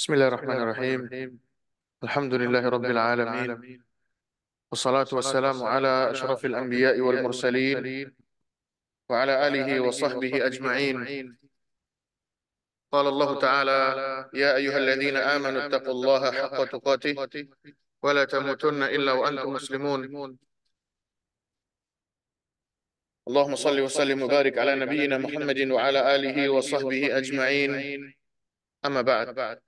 بسم الله الرحمن الرحيم الحمد لله رب العالمين والصلاة والسلام على أشرف الأنبياء والمرسلين وعلى آله وصحبه أجمعين قال الله تعالى يا أيها الذين آمنوا اتقوا الله حق تقاته ولا تموتن إلا وأنتم مسلمون اللهم صل وسلم وبارك على نبينا محمد وعلى آله وصحبه أجمعين أما بعد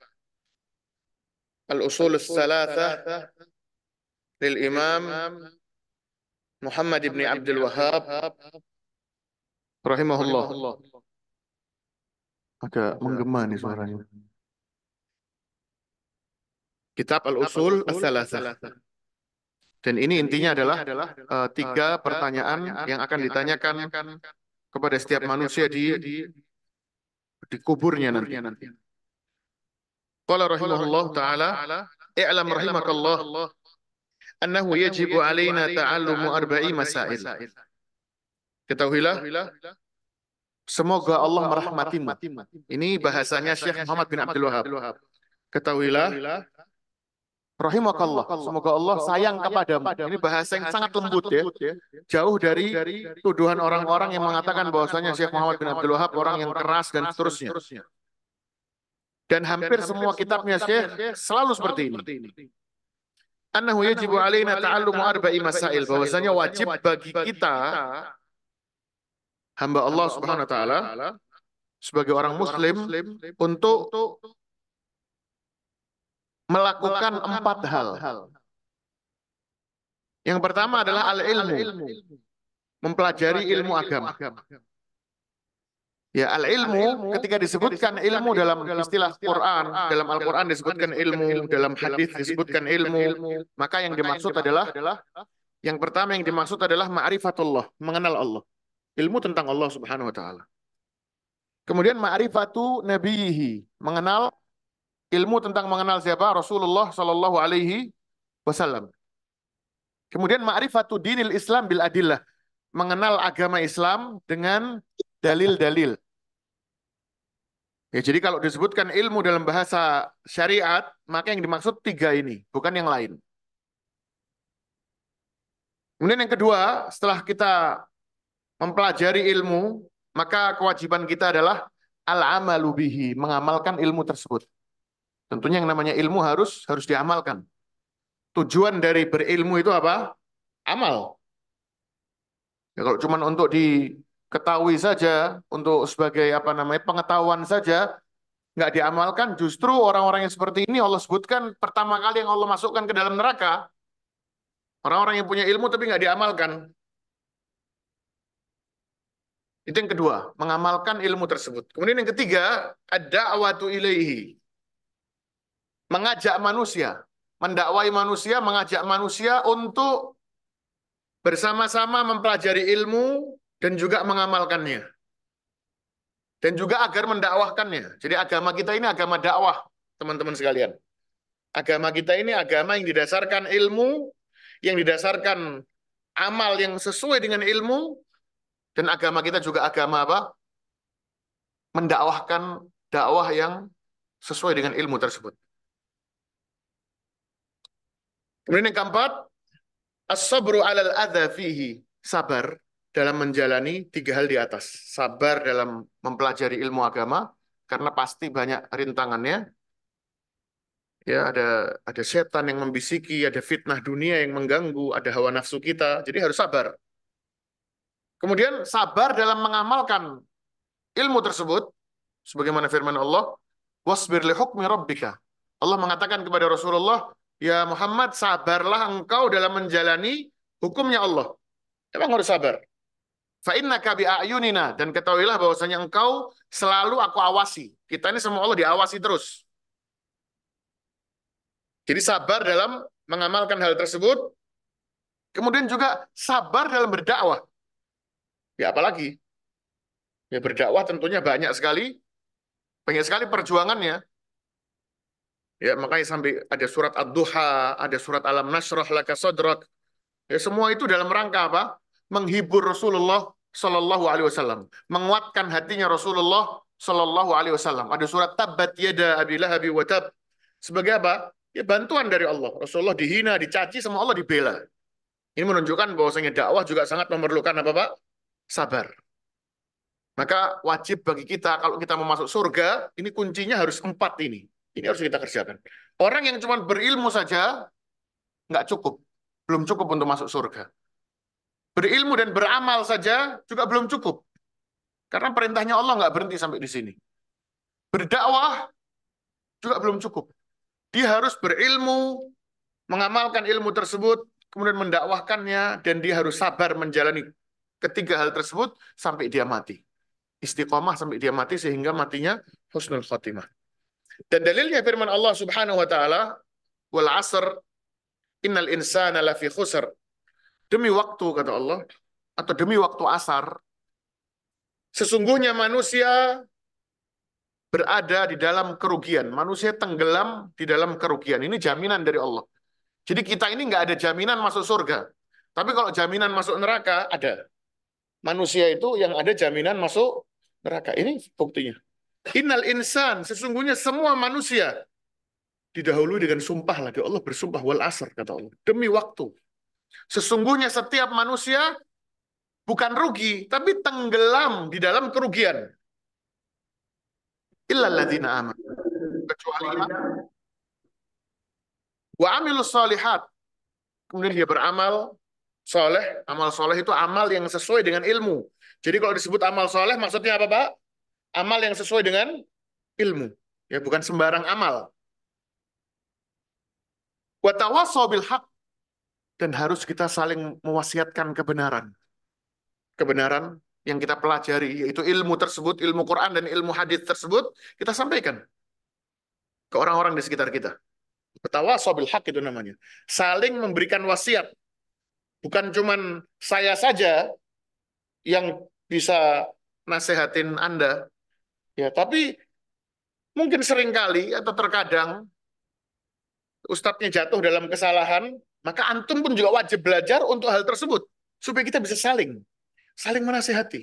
الأصول الثلاثة للإمام محمد بن عبد الوهاب رحمه Agak menggema nih suaranya. Kitab Al-Usul As-Salasah. Dan ini intinya adalah uh, tiga eh, pertanyaan yang akan ditanyakan kepada setiap manusia di di kuburnya nanti. Qala rahimahullah ta'ala, i'lam rahimakallah, annahu yajibu alaina ta'allumu arba'i masail. Ketahuilah, semoga Allah merahmatimu. Ini bahasanya Syekh Muhammad bin Abdul Wahab. Ketahuilah, rahimakallah, semoga Allah sayang kepadamu. Ini bahasa yang sangat lembut ya. Jauh dari tuduhan orang-orang yang mengatakan bahwasanya Syekh Muhammad bin Abdul Wahab orang yang keras dan seterusnya. Dan hampir Dan semua kitabnya Syekh selalu seperti ini. Annahu yajibu alaina ta'allumu arba'i masail. Bahwasanya wajib bagi kita hamba Allah Subhanahu wa taala sebagai orang muslim untuk melakukan empat hal. Yang pertama adalah al-ilmu. Mempelajari ilmu agama. Ya, al ilmu, al -ilmu ketika disebutkan ilmu dalam istilah Quran, dalam Al-Quran disebutkan ilmu, dalam hadis disebutkan ilmu, maka yang dimaksud adalah yang pertama yang dimaksud adalah ma'rifatullah, mengenal Allah. Ilmu tentang Allah Subhanahu wa taala. Kemudian ma'rifatu nabihi, mengenal ilmu tentang mengenal siapa? Rasulullah sallallahu alaihi wasallam. Kemudian ma'rifatu dinil Islam bil adillah, mengenal agama Islam dengan dalil-dalil. Ya, jadi kalau disebutkan ilmu dalam bahasa syariat, maka yang dimaksud tiga ini, bukan yang lain. Kemudian yang kedua, setelah kita mempelajari ilmu, maka kewajiban kita adalah al-amalu bihi, mengamalkan ilmu tersebut. Tentunya yang namanya ilmu harus harus diamalkan. Tujuan dari berilmu itu apa? Amal. Ya, kalau cuma untuk di ketahui saja untuk sebagai apa namanya pengetahuan saja nggak diamalkan justru orang-orang yang seperti ini Allah sebutkan pertama kali yang Allah masukkan ke dalam neraka orang-orang yang punya ilmu tapi nggak diamalkan itu yang kedua mengamalkan ilmu tersebut kemudian yang ketiga ada awatu ilaihi mengajak manusia mendakwai manusia mengajak manusia untuk bersama-sama mempelajari ilmu dan juga mengamalkannya. Dan juga agar mendakwahkannya. Jadi agama kita ini agama dakwah, teman-teman sekalian. Agama kita ini agama yang didasarkan ilmu, yang didasarkan amal yang sesuai dengan ilmu, dan agama kita juga agama apa? Mendakwahkan dakwah yang sesuai dengan ilmu tersebut. Kemudian yang keempat, as-sabru alal adha fihi. Sabar dalam menjalani tiga hal di atas. Sabar dalam mempelajari ilmu agama, karena pasti banyak rintangannya. Ya, ada ada setan yang membisiki, ada fitnah dunia yang mengganggu, ada hawa nafsu kita. Jadi harus sabar. Kemudian sabar dalam mengamalkan ilmu tersebut sebagaimana firman Allah, "Wasbir li hukmi rabbika." Allah mengatakan kepada Rasulullah, "Ya Muhammad, sabarlah engkau dalam menjalani hukumnya Allah." Emang harus sabar kabi ayunina Dan ketahuilah bahwasanya engkau selalu aku awasi. Kita ini semua Allah diawasi terus. Jadi sabar dalam mengamalkan hal tersebut. Kemudian juga sabar dalam berdakwah. Ya apalagi? Ya berdakwah tentunya banyak sekali. Banyak sekali perjuangannya. Ya makanya sampai ada surat Ad-Duha, ada surat Alam Nasrah Laka Sodrak. Ya semua itu dalam rangka apa? menghibur Rasulullah Shallallahu Alaihi Wasallam, menguatkan hatinya Rasulullah Shallallahu Alaihi Wasallam. Ada surat Tabat Yada Abi Lahabi Watab. Sebagai apa? Ya bantuan dari Allah. Rasulullah dihina, dicaci sama Allah dibela. Ini menunjukkan bahwasanya dakwah juga sangat memerlukan apa Pak? Sabar. Maka wajib bagi kita kalau kita mau masuk surga, ini kuncinya harus empat ini. Ini harus kita kerjakan. Orang yang cuma berilmu saja nggak cukup, belum cukup untuk masuk surga. Berilmu dan beramal saja juga belum cukup. Karena perintahnya Allah nggak berhenti sampai di sini. Berdakwah juga belum cukup. Dia harus berilmu, mengamalkan ilmu tersebut, kemudian mendakwahkannya, dan dia harus sabar menjalani ketiga hal tersebut sampai dia mati. Istiqomah sampai dia mati sehingga matinya husnul khotimah. Dan dalilnya firman Allah Subhanahu wa taala, "Wal 'asr innal insana lafi khusr demi waktu kata Allah atau demi waktu asar sesungguhnya manusia berada di dalam kerugian. Manusia tenggelam di dalam kerugian. Ini jaminan dari Allah. Jadi kita ini nggak ada jaminan masuk surga. Tapi kalau jaminan masuk neraka, ada. Manusia itu yang ada jaminan masuk neraka. Ini buktinya. Innal insan, sesungguhnya semua manusia didahului dengan sumpah lagi. Allah bersumpah, wal asar kata Allah. Demi waktu. Sesungguhnya setiap manusia bukan rugi, tapi tenggelam di dalam kerugian. Illalladzina aman. Kecuali Wa amilus salihat. Kemudian dia beramal soleh. Amal soleh itu amal yang sesuai dengan ilmu. Jadi kalau disebut amal soleh, maksudnya apa, Pak? Amal yang sesuai dengan ilmu. Ya, bukan sembarang amal. Wa tawasaw hak dan harus kita saling mewasiatkan kebenaran. Kebenaran yang kita pelajari, yaitu ilmu tersebut, ilmu Quran dan ilmu hadis tersebut, kita sampaikan ke orang-orang di sekitar kita. Betawa sobil hak itu namanya. Saling memberikan wasiat. Bukan cuman saya saja yang bisa nasehatin Anda. Ya, tapi mungkin seringkali atau terkadang ustadznya jatuh dalam kesalahan, maka antum pun juga wajib belajar untuk hal tersebut supaya kita bisa saling saling menasehati.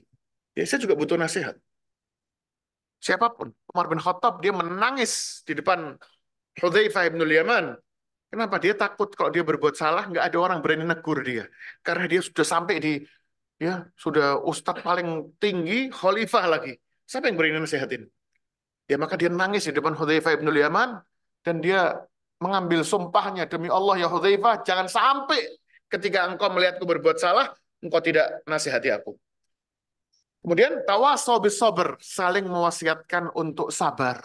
Ya, saya juga butuh nasihat. Siapapun, Umar bin Khattab dia menangis di depan Hudzaifah bin Yaman. Kenapa dia takut kalau dia berbuat salah nggak ada orang berani negur dia karena dia sudah sampai di ya sudah ustadz paling tinggi khalifah lagi. Siapa yang berani nasihatin? Ya maka dia nangis di depan Hudzaifah bin Yaman dan dia mengambil sumpahnya demi Allah ya Hudzaifah, jangan sampai ketika engkau melihatku berbuat salah, engkau tidak nasihati aku. Kemudian tawaso sober saling mewasiatkan untuk sabar.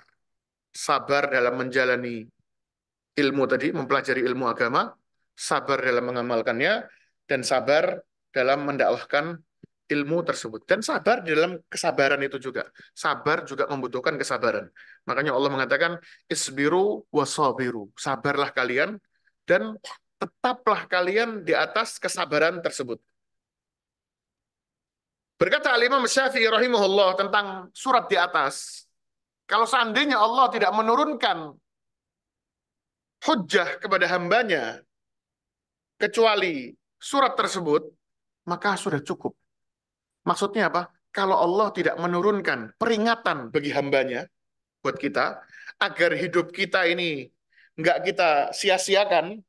Sabar dalam menjalani ilmu tadi, mempelajari ilmu agama, sabar dalam mengamalkannya, dan sabar dalam mendakwahkan ilmu tersebut. Dan sabar di dalam kesabaran itu juga. Sabar juga membutuhkan kesabaran. Makanya Allah mengatakan isbiru wasabiru. Sabarlah kalian dan tetaplah kalian di atas kesabaran tersebut. Berkata Al-Imam Syafi'i rahimahullah tentang surat di atas, kalau seandainya Allah tidak menurunkan hujah kepada hambanya, kecuali surat tersebut, maka sudah cukup. Maksudnya apa? Kalau Allah tidak menurunkan peringatan bagi hambanya, buat kita agar hidup kita ini nggak kita sia-siakan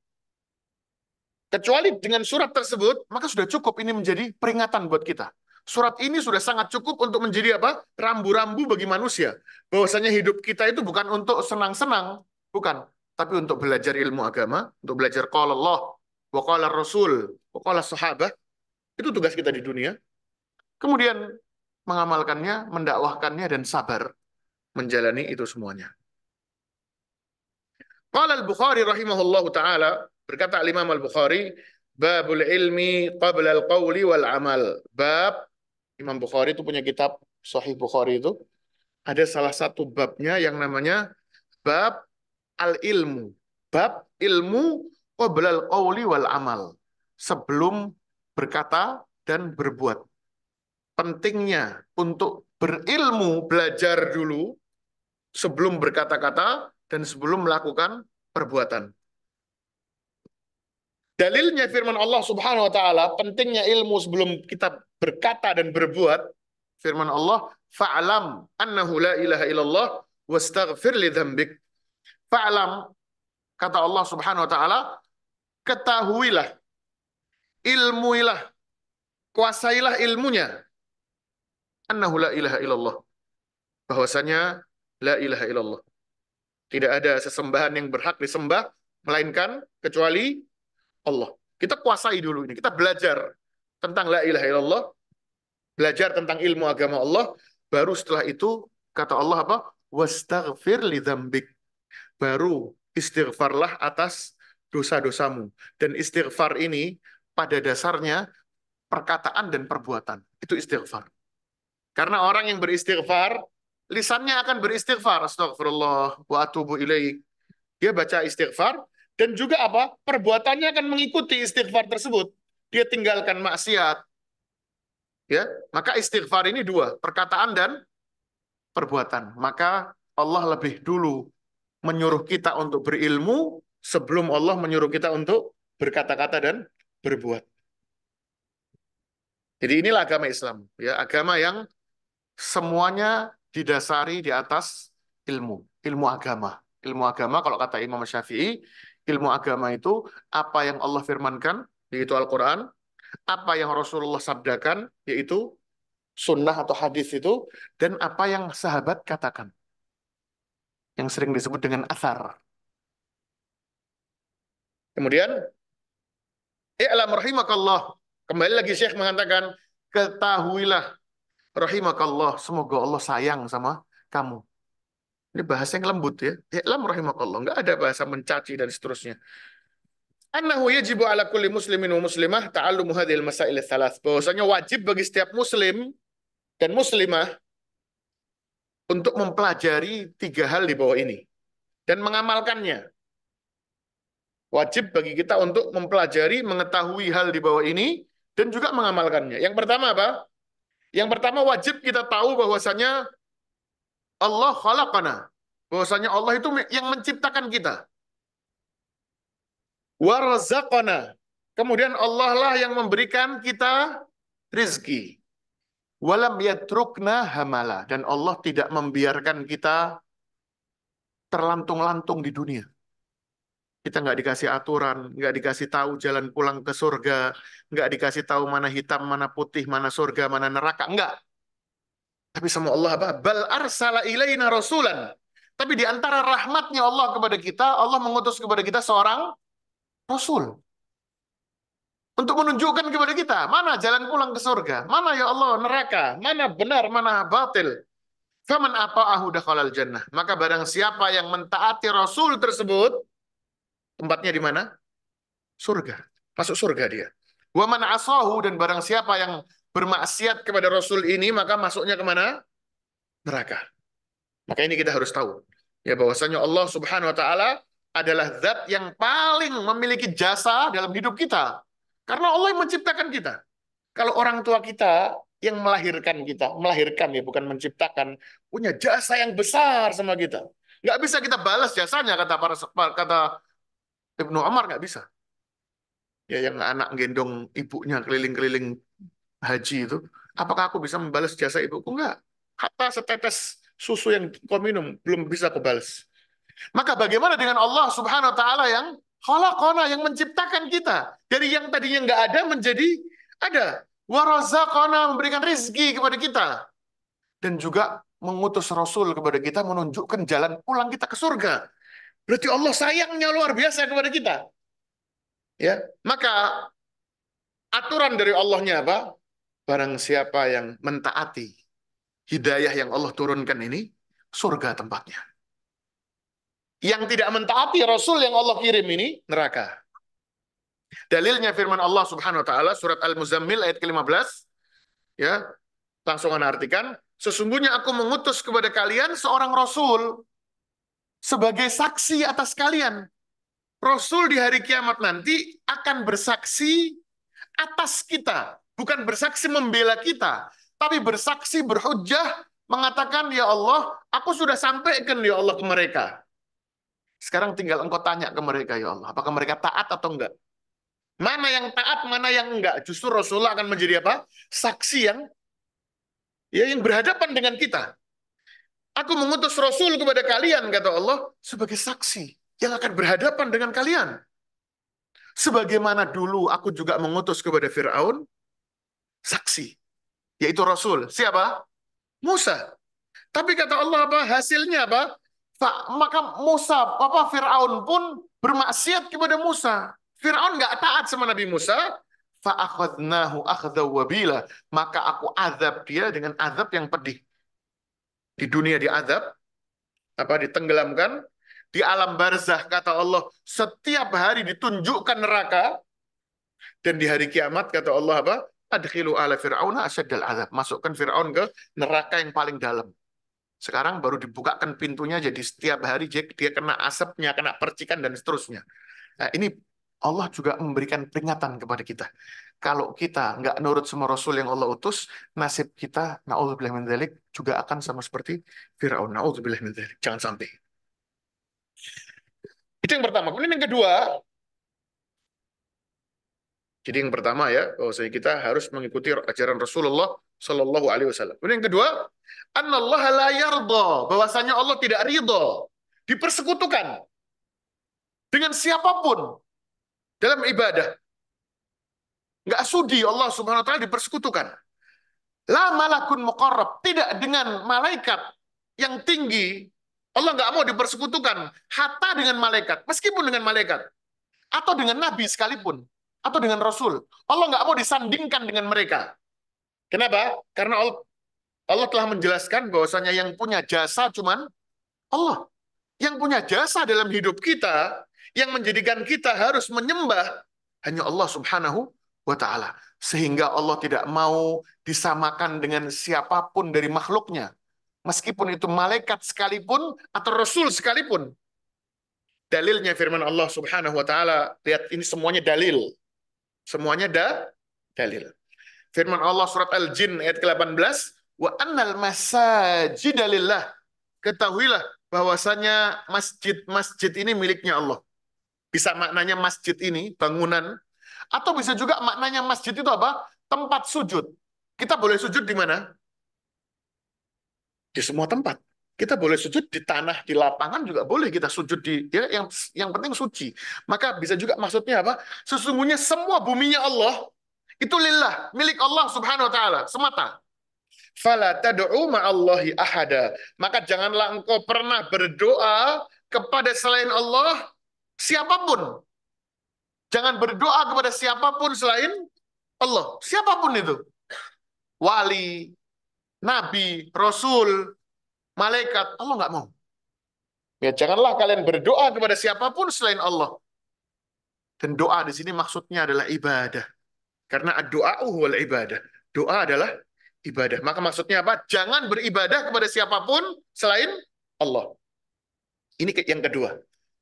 kecuali dengan surat tersebut maka sudah cukup ini menjadi peringatan buat kita surat ini sudah sangat cukup untuk menjadi apa rambu-rambu bagi manusia bahwasanya hidup kita itu bukan untuk senang-senang bukan tapi untuk belajar ilmu agama untuk belajar kalau Allah wakala Rasul wakala Sahabah sahabat itu tugas kita di dunia kemudian mengamalkannya mendakwahkannya dan sabar menjalani itu semuanya. Qala al-Bukhari rahimahullahu taala berkata Imam al-Bukhari babul ilmi qabla al-qawli wal amal. Bab Imam Bukhari itu punya kitab Sahih Bukhari itu ada salah satu babnya yang namanya bab al-ilmu. Bab ilmu qabla al-qawli wal amal. Sebelum berkata dan berbuat. Pentingnya untuk berilmu, belajar dulu sebelum berkata-kata dan sebelum melakukan perbuatan. Dalilnya firman Allah Subhanahu wa taala, pentingnya ilmu sebelum kita berkata dan berbuat, firman Allah, fa'lam annahu la ilaha illallah wastaghfir li dzambik. Fa'lam kata Allah Subhanahu wa taala, ketahuilah, ilmuilah, kuasailah ilmunya. Annahu la ilaha illallah. Bahwasanya La ilaha illallah. Tidak ada sesembahan yang berhak disembah, melainkan kecuali Allah. Kita kuasai dulu ini, kita belajar tentang la ilaha illallah, belajar tentang ilmu agama Allah, baru setelah itu kata Allah apa? Wastaghfir li dhambik. Baru istighfarlah atas dosa-dosamu. Dan istighfar ini pada dasarnya perkataan dan perbuatan. Itu istighfar. Karena orang yang beristighfar, lisannya akan beristighfar. Astagfirullah wa atubu ilaih. Dia baca istighfar dan juga apa? Perbuatannya akan mengikuti istighfar tersebut. Dia tinggalkan maksiat. Ya, maka istighfar ini dua, perkataan dan perbuatan. Maka Allah lebih dulu menyuruh kita untuk berilmu sebelum Allah menyuruh kita untuk berkata-kata dan berbuat. Jadi inilah agama Islam, ya agama yang semuanya didasari di atas ilmu, ilmu agama. Ilmu agama kalau kata Imam Syafi'i, ilmu agama itu apa yang Allah firmankan, yaitu Al-Quran, apa yang Rasulullah sabdakan, yaitu sunnah atau hadis itu, dan apa yang sahabat katakan. Yang sering disebut dengan asar. Kemudian, I'lam rahimakallah. Kembali lagi Syekh mengatakan, ketahuilah rahimakallah, semoga Allah sayang sama kamu. Ini bahasa yang lembut ya. I'lam rahimakallah, enggak ada bahasa mencaci dan seterusnya. Annahu yajibu ala kulli muslimin wa muslimah ta'allumu hadhil masail tsalats. Bahwasanya wajib bagi setiap muslim dan muslimah untuk mempelajari tiga hal di bawah ini dan mengamalkannya. Wajib bagi kita untuk mempelajari, mengetahui hal di bawah ini dan juga mengamalkannya. Yang pertama apa? Yang pertama wajib kita tahu bahwasanya Allah khalaqana. Bahwasanya Allah itu yang menciptakan kita. Warzaqana. Kemudian Allah lah yang memberikan kita rizki. Walam yatrukna hamala. Dan Allah tidak membiarkan kita terlantung-lantung di dunia kita nggak dikasih aturan, nggak dikasih tahu jalan pulang ke surga, nggak dikasih tahu mana hitam, mana putih, mana surga, mana neraka, nggak. Tapi sama Allah apa? Bal arsala ilaina rasulan. Tapi di antara rahmatnya Allah kepada kita, Allah mengutus kepada kita seorang rasul. Untuk menunjukkan kepada kita, mana jalan pulang ke surga, mana ya Allah neraka, mana benar, mana batil. Faman jannah. Maka barang siapa yang mentaati rasul tersebut, Tempatnya di mana? Surga. Masuk surga dia. Wa man asahu dan barang siapa yang bermaksiat kepada Rasul ini, maka masuknya kemana? Neraka. Maka ini kita harus tahu. Ya bahwasanya Allah subhanahu wa ta'ala adalah zat yang paling memiliki jasa dalam hidup kita. Karena Allah yang menciptakan kita. Kalau orang tua kita yang melahirkan kita, melahirkan ya bukan menciptakan, punya jasa yang besar sama kita. Gak bisa kita balas jasanya kata para kata Ibnu Umar nggak bisa. Ya yang anak gendong ibunya keliling-keliling haji itu, apakah aku bisa membalas jasa ibuku? nggak? Kata setetes susu yang kau minum belum bisa kau balas. Maka bagaimana dengan Allah Subhanahu wa taala yang Kona yang menciptakan kita dari yang tadinya nggak ada menjadi ada. Warazakona memberikan rezeki kepada kita dan juga mengutus Rasul kepada kita menunjukkan jalan pulang kita ke surga. Berarti Allah sayangnya luar biasa kepada kita. Ya, maka aturan dari Allahnya apa? Barang siapa yang mentaati hidayah yang Allah turunkan ini, surga tempatnya. Yang tidak mentaati Rasul yang Allah kirim ini, neraka. Dalilnya firman Allah Subhanahu wa taala surat Al-Muzammil ayat ke-15 ya langsung anda artikan sesungguhnya aku mengutus kepada kalian seorang rasul sebagai saksi atas kalian. Rasul di hari kiamat nanti akan bersaksi atas kita, bukan bersaksi membela kita, tapi bersaksi berhujah mengatakan, "Ya Allah, aku sudah sampaikan ya Allah ke mereka." Sekarang tinggal engkau tanya ke mereka, "Ya Allah, apakah mereka taat atau enggak?" Mana yang taat, mana yang enggak? Justru Rasulullah akan menjadi apa? Saksi yang ya yang berhadapan dengan kita. Aku mengutus Rasul kepada kalian, kata Allah, sebagai saksi yang akan berhadapan dengan kalian. Sebagaimana dulu aku juga mengutus kepada Fir'aun, saksi, yaitu Rasul. Siapa? Musa. Tapi kata Allah apa? Hasilnya apa? Maka Musa, apa Fir'aun pun bermaksiat kepada Musa. Fir'aun nggak taat sama Nabi Musa, fa'akhadnahu akhda wabila. Maka aku azab dia dengan azab yang pedih di dunia diazab apa ditenggelamkan di alam barzah kata Allah setiap hari ditunjukkan neraka dan di hari kiamat kata Allah apa adkhilu ala fir'auna asyaddal azab masukkan Firaun ke neraka yang paling dalam sekarang baru dibukakan pintunya jadi setiap hari dia, kena asapnya kena percikan dan seterusnya nah, ini Allah juga memberikan peringatan kepada kita kalau kita nggak nurut semua Rasul yang Allah utus, nasib kita, na'udzubillah min dhalik, juga akan sama seperti Fir'aun. Na'udzubillah min dhalik. Jangan sampai. Itu yang pertama. Kemudian yang kedua, jadi yang pertama ya, bahwasanya kita harus mengikuti ajaran Rasulullah Shallallahu Alaihi Wasallam. Kemudian yang kedua, an Allah la bahwasanya Allah tidak ridho, dipersekutukan dengan siapapun dalam ibadah. Nggak sudi Allah subhanahu wa ta'ala dipersekutukan. La malakun muqarrab. Tidak dengan malaikat yang tinggi. Allah nggak mau dipersekutukan. Hatta dengan malaikat. Meskipun dengan malaikat. Atau dengan nabi sekalipun. Atau dengan rasul. Allah nggak mau disandingkan dengan mereka. Kenapa? Karena Allah, Allah telah menjelaskan bahwasanya yang punya jasa cuman Allah. Yang punya jasa dalam hidup kita, yang menjadikan kita harus menyembah hanya Allah Subhanahu wa ta'ala. Sehingga Allah tidak mau disamakan dengan siapapun dari makhluknya. Meskipun itu malaikat sekalipun atau rasul sekalipun. Dalilnya firman Allah subhanahu wa ta'ala. Lihat ini semuanya dalil. Semuanya da dalil. Firman Allah surat Al-Jin ayat ke-18. Wa annal masajidalillah. Ketahuilah bahwasanya masjid-masjid ini miliknya Allah. Bisa maknanya masjid ini, bangunan, atau bisa juga maknanya masjid itu apa? Tempat sujud. Kita boleh sujud di mana? Di semua tempat. Kita boleh sujud di tanah, di lapangan juga boleh kita sujud di ya, yang yang penting suci. Maka bisa juga maksudnya apa? Sesungguhnya semua buminya Allah itu lillah, milik Allah Subhanahu wa taala semata. Fala tad'u ma'allahi ahada. Maka janganlah engkau pernah berdoa kepada selain Allah siapapun. Jangan berdoa kepada siapapun selain Allah. Siapapun itu. Wali, nabi, rasul, malaikat. Allah nggak mau. Ya, janganlah kalian berdoa kepada siapapun selain Allah. Dan doa di sini maksudnya adalah ibadah. Karena doa wal ibadah. Doa adalah ibadah. Maka maksudnya apa? Jangan beribadah kepada siapapun selain Allah. Ini yang kedua.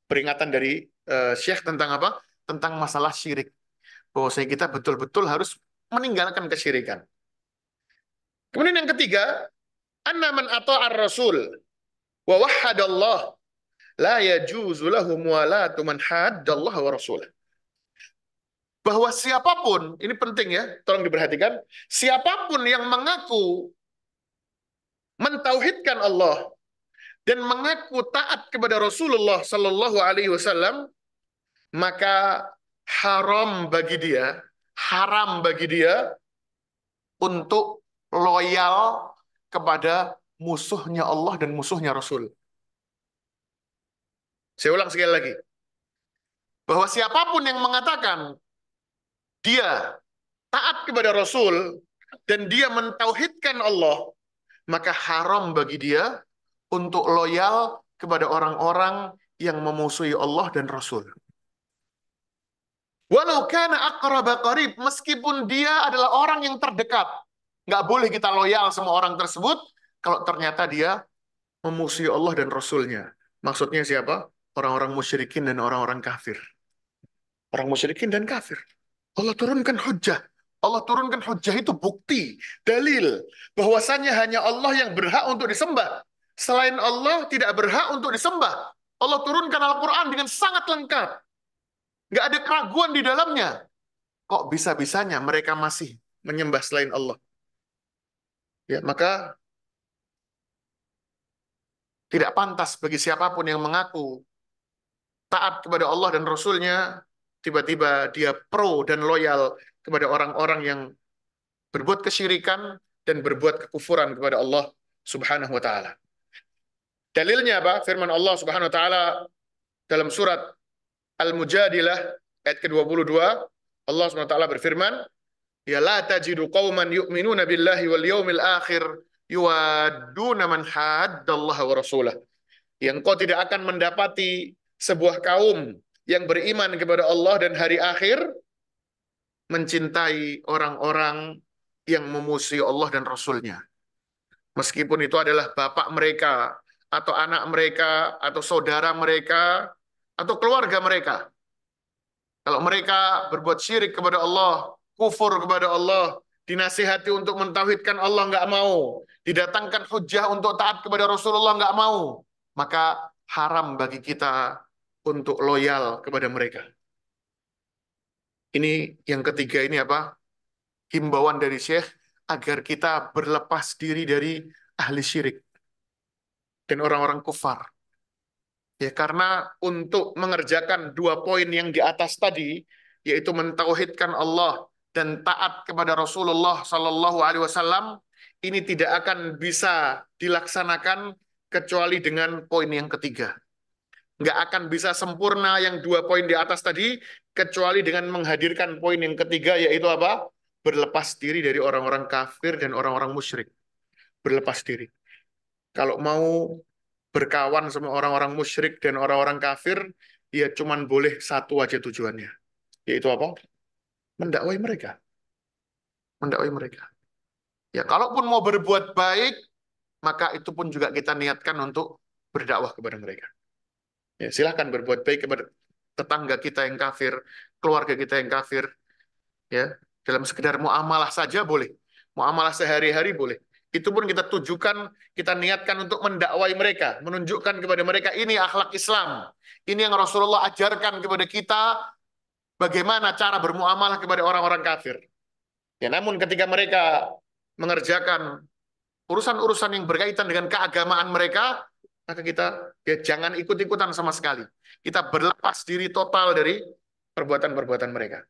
Peringatan dari uh, Syekh tentang apa? tentang masalah syirik. bahwa kita betul-betul harus meninggalkan kesyirikan. Kemudian yang ketiga, anna man ata'ar rasul wa wahhadallah la yajuzu lahu muwalatu man haddallah wa rasulah. Bahwa siapapun, ini penting ya, tolong diperhatikan, siapapun yang mengaku mentauhidkan Allah dan mengaku taat kepada Rasulullah Shallallahu Alaihi Wasallam maka haram bagi dia, haram bagi dia untuk loyal kepada musuhnya Allah dan musuhnya Rasul. Saya ulang sekali lagi. Bahwa siapapun yang mengatakan dia taat kepada Rasul dan dia mentauhidkan Allah, maka haram bagi dia untuk loyal kepada orang-orang yang memusuhi Allah dan Rasul. Walau kana akraba qarib, meskipun dia adalah orang yang terdekat. Nggak boleh kita loyal sama orang tersebut kalau ternyata dia memusuhi Allah dan Rasulnya. Maksudnya siapa? Orang-orang musyrikin dan orang-orang kafir. Orang musyrikin dan kafir. Allah turunkan hujah. Allah turunkan hujah itu bukti, dalil. Bahwasannya hanya Allah yang berhak untuk disembah. Selain Allah tidak berhak untuk disembah. Allah turunkan Al-Quran dengan sangat lengkap. Nggak ada keraguan di dalamnya. Kok bisa-bisanya mereka masih menyembah selain Allah? Ya, maka tidak pantas bagi siapapun yang mengaku taat kepada Allah dan Rasulnya, tiba-tiba dia pro dan loyal kepada orang-orang yang berbuat kesyirikan dan berbuat kekufuran kepada Allah Subhanahu wa taala. Dalilnya apa? Firman Allah Subhanahu wa taala dalam surat Al-Mujadilah ayat ke-22 Allah SWT berfirman Ya la tajidu qauman yu'minuna billahi wal yawmil akhir yuwadduna man haddallaha wa rasulah. Yang kau tidak akan mendapati sebuah kaum yang beriman kepada Allah dan hari akhir mencintai orang-orang yang memusuhi Allah dan Rasulnya. Meskipun itu adalah bapak mereka, atau anak mereka, atau saudara mereka, atau keluarga mereka. Kalau mereka berbuat syirik kepada Allah, kufur kepada Allah, dinasihati untuk mentauhidkan Allah nggak mau, didatangkan hujah untuk taat kepada Rasulullah nggak mau, maka haram bagi kita untuk loyal kepada mereka. Ini yang ketiga ini apa? Himbauan dari Syekh agar kita berlepas diri dari ahli syirik dan orang-orang kufar. Ya, karena untuk mengerjakan dua poin yang di atas tadi, yaitu mentauhidkan Allah dan taat kepada Rasulullah Sallallahu Alaihi Wasallam, ini tidak akan bisa dilaksanakan kecuali dengan poin yang ketiga. Nggak akan bisa sempurna yang dua poin di atas tadi, kecuali dengan menghadirkan poin yang ketiga, yaitu apa? Berlepas diri dari orang-orang kafir dan orang-orang musyrik. Berlepas diri. Kalau mau berkawan sama orang-orang musyrik dan orang-orang kafir, ya cuman boleh satu aja tujuannya. Yaitu apa? Mendakwai mereka. Mendakwai mereka. Ya, kalaupun mau berbuat baik, maka itu pun juga kita niatkan untuk berdakwah kepada mereka. Ya, silahkan berbuat baik kepada tetangga kita yang kafir, keluarga kita yang kafir. Ya, dalam sekedar muamalah saja boleh. Muamalah sehari-hari boleh. Itu pun kita tujukan, kita niatkan untuk mendakwai mereka, menunjukkan kepada mereka ini akhlak Islam. Ini yang Rasulullah ajarkan kepada kita bagaimana cara bermuamalah kepada orang-orang kafir. Ya, namun ketika mereka mengerjakan urusan-urusan yang berkaitan dengan keagamaan mereka, maka kita ya jangan ikut-ikutan sama sekali. Kita berlepas diri total dari perbuatan-perbuatan mereka.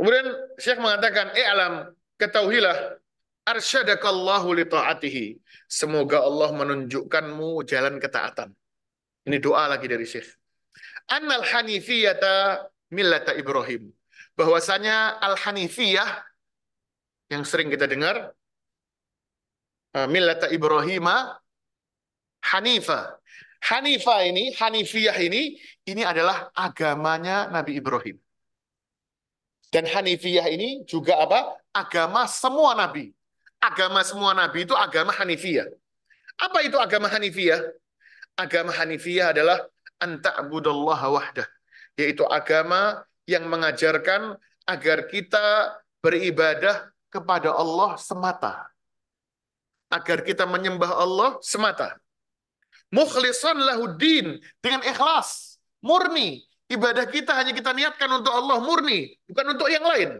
Kemudian Syekh mengatakan, "Eh alam Ketahuilah, arsyadakallahu li ta'atihi. Semoga Allah menunjukkanmu jalan ketaatan. Ini doa lagi dari Syekh. Annal hanifiyata millata Ibrahim. Bahwasanya al-hanifiyah yang sering kita dengar uh, millata Ibrahim Hanifa. Hanifa ini, Hanifiyah ini, ini adalah agamanya Nabi Ibrahim. Dan Hanifiyah ini juga apa? Agama semua nabi. Agama semua nabi itu agama Hanifiyah. Apa itu agama Hanifiyah? Agama Hanifiyah adalah anta'budallaha wahdah. Yaitu agama yang mengajarkan agar kita beribadah kepada Allah semata. Agar kita menyembah Allah semata. Mukhlisan lahuddin. Dengan ikhlas. Murni. Ibadah kita hanya kita niatkan untuk Allah murni, bukan untuk yang lain.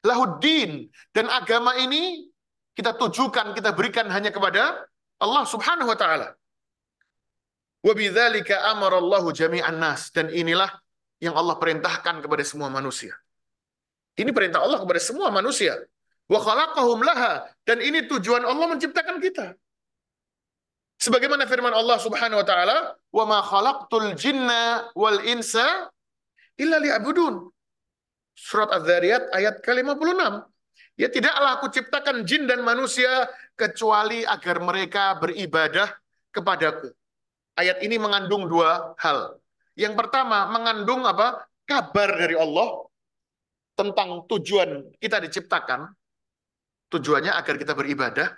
Lahuddin dan agama ini kita tujukan, kita berikan hanya kepada Allah Subhanahu wa taala. Wa amara Allahu jami'an nas dan inilah yang Allah perintahkan kepada semua manusia. Ini perintah Allah kepada semua manusia. Wa khalaqahum laha dan ini tujuan Allah menciptakan kita. Sebagaimana firman Allah Subhanahu wa taala, "Wa ma khalaqtul jinna wal insa illa liya'budun." Surat adz zariyat ayat ke-56. Ya tidaklah aku ciptakan jin dan manusia kecuali agar mereka beribadah kepadaku. Ayat ini mengandung dua hal. Yang pertama mengandung apa? Kabar dari Allah tentang tujuan kita diciptakan. Tujuannya agar kita beribadah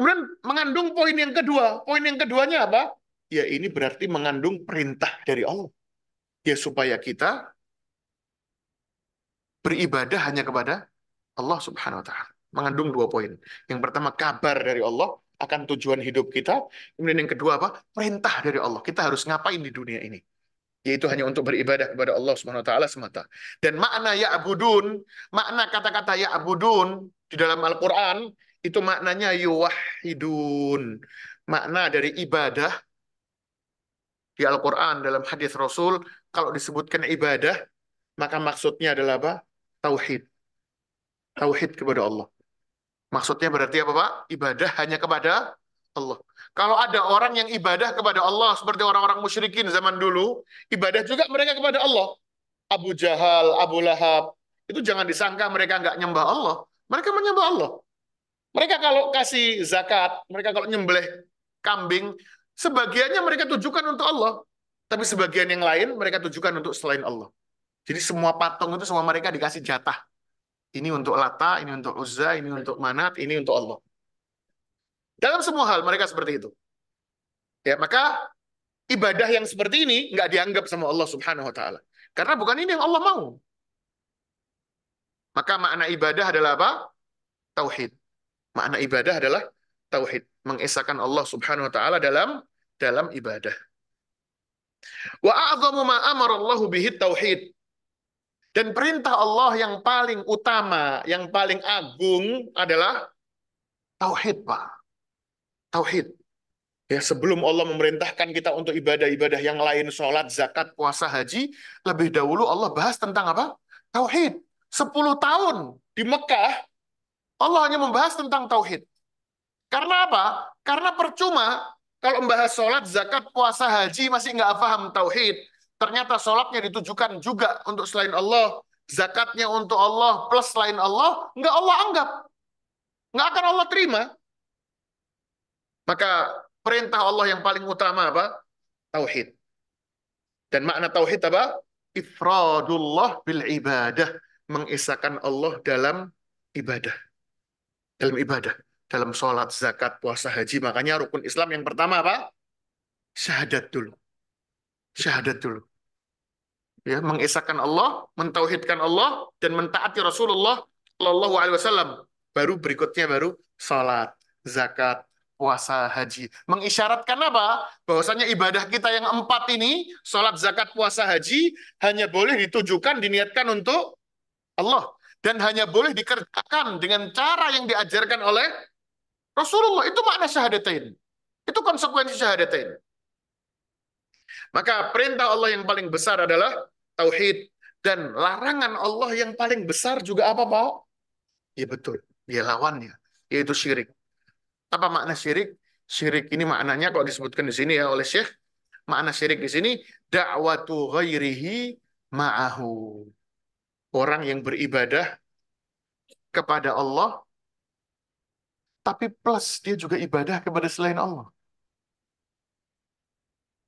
Kemudian mengandung poin yang kedua. Poin yang keduanya apa? Ya ini berarti mengandung perintah dari Allah. Ya supaya kita beribadah hanya kepada Allah subhanahu wa ta'ala. Mengandung dua poin. Yang pertama kabar dari Allah akan tujuan hidup kita. Kemudian yang kedua apa? Perintah dari Allah. Kita harus ngapain di dunia ini yaitu hanya untuk beribadah kepada Allah Subhanahu wa taala semata. Dan makna ya'budun, makna kata-kata ya'budun di dalam Al-Qur'an itu maknanya yuwahidun. Makna dari ibadah di Al-Quran, dalam hadis Rasul, kalau disebutkan ibadah, maka maksudnya adalah apa? Tauhid. Tauhid kepada Allah. Maksudnya berarti apa Pak? Ibadah hanya kepada Allah. Kalau ada orang yang ibadah kepada Allah seperti orang-orang musyrikin zaman dulu, ibadah juga mereka kepada Allah. Abu Jahal, Abu Lahab, itu jangan disangka mereka nggak nyembah Allah. Mereka menyembah Allah. Mereka kalau kasih zakat, mereka kalau nyembelih kambing, sebagiannya mereka tujukan untuk Allah. Tapi sebagian yang lain mereka tujukan untuk selain Allah. Jadi semua patung itu semua mereka dikasih jatah. Ini untuk Lata, ini untuk Uzza, ini untuk Manat, ini untuk Allah. Dalam semua hal mereka seperti itu. Ya, maka ibadah yang seperti ini nggak dianggap sama Allah Subhanahu wa taala. Karena bukan ini yang Allah mau. Maka makna ibadah adalah apa? Tauhid. Makna ibadah adalah tauhid, mengesahkan Allah Subhanahu wa taala dalam dalam ibadah. Wa a'zamu ma amara Allahu bihi tauhid. Dan perintah Allah yang paling utama, yang paling agung adalah tauhid, Pak. Tauhid. Ya, sebelum Allah memerintahkan kita untuk ibadah-ibadah yang lain, sholat, zakat, puasa, haji, lebih dahulu Allah bahas tentang apa? Tauhid. 10 tahun di Mekah, Allah hanya membahas tentang tauhid. Karena apa? Karena percuma kalau membahas sholat, zakat, puasa, haji masih nggak paham tauhid. Ternyata sholatnya ditujukan juga untuk selain Allah, zakatnya untuk Allah plus selain Allah, nggak Allah anggap, nggak akan Allah terima. Maka perintah Allah yang paling utama apa? Tauhid. Dan makna tauhid apa? Ifradullah bil ibadah, mengisahkan Allah dalam ibadah dalam ibadah, dalam sholat, zakat, puasa, haji. Makanya rukun Islam yang pertama apa? Syahadat dulu. Syahadat dulu. Ya, mengesahkan Allah, mentauhidkan Allah, dan mentaati Rasulullah Shallallahu Alaihi Wasallam. Baru berikutnya baru sholat, zakat, puasa, haji. Mengisyaratkan apa? Bahwasanya ibadah kita yang empat ini, sholat, zakat, puasa, haji, hanya boleh ditujukan, diniatkan untuk Allah dan hanya boleh dikerjakan dengan cara yang diajarkan oleh Rasulullah. Itu makna syahadatain. Itu konsekuensi syahadatain. Maka perintah Allah yang paling besar adalah tauhid dan larangan Allah yang paling besar juga apa, Pak? Ya betul, ya lawannya, yaitu syirik. Apa makna syirik? Syirik ini maknanya kalau disebutkan di sini ya oleh Syekh, makna syirik di sini dakwatu ghairihi ma'ahu orang yang beribadah kepada Allah, tapi plus dia juga ibadah kepada selain Allah.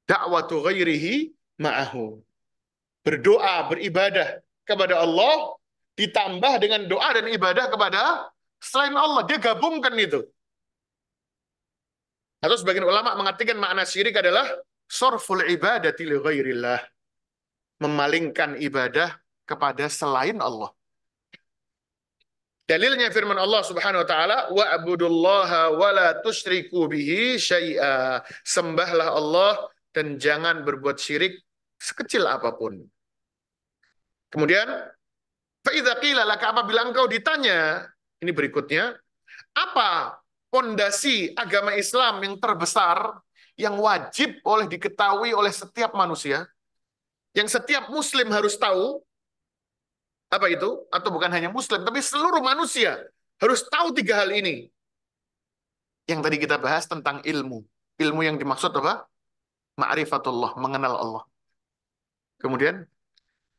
Da'watu ghairihi ma'ahu. Berdoa, beribadah kepada Allah, ditambah dengan doa dan ibadah kepada selain Allah. Dia gabungkan itu. Atau sebagian ulama mengartikan makna syirik adalah sorful ibadati li ghairillah. Memalingkan ibadah kepada selain Allah. Dalilnya firman Allah Subhanahu wa taala, Wa abudullaha wa la tusyriku bihi syai'a." Sembahlah Allah dan jangan berbuat syirik sekecil apapun. Kemudian, idza qila laka" apabila engkau ditanya, ini berikutnya, apa pondasi agama Islam yang terbesar yang wajib oleh diketahui oleh setiap manusia, yang setiap muslim harus tahu, apa itu? Atau bukan hanya muslim, tapi seluruh manusia harus tahu tiga hal ini. Yang tadi kita bahas tentang ilmu. Ilmu yang dimaksud apa? Ma'rifatullah, mengenal Allah. Kemudian,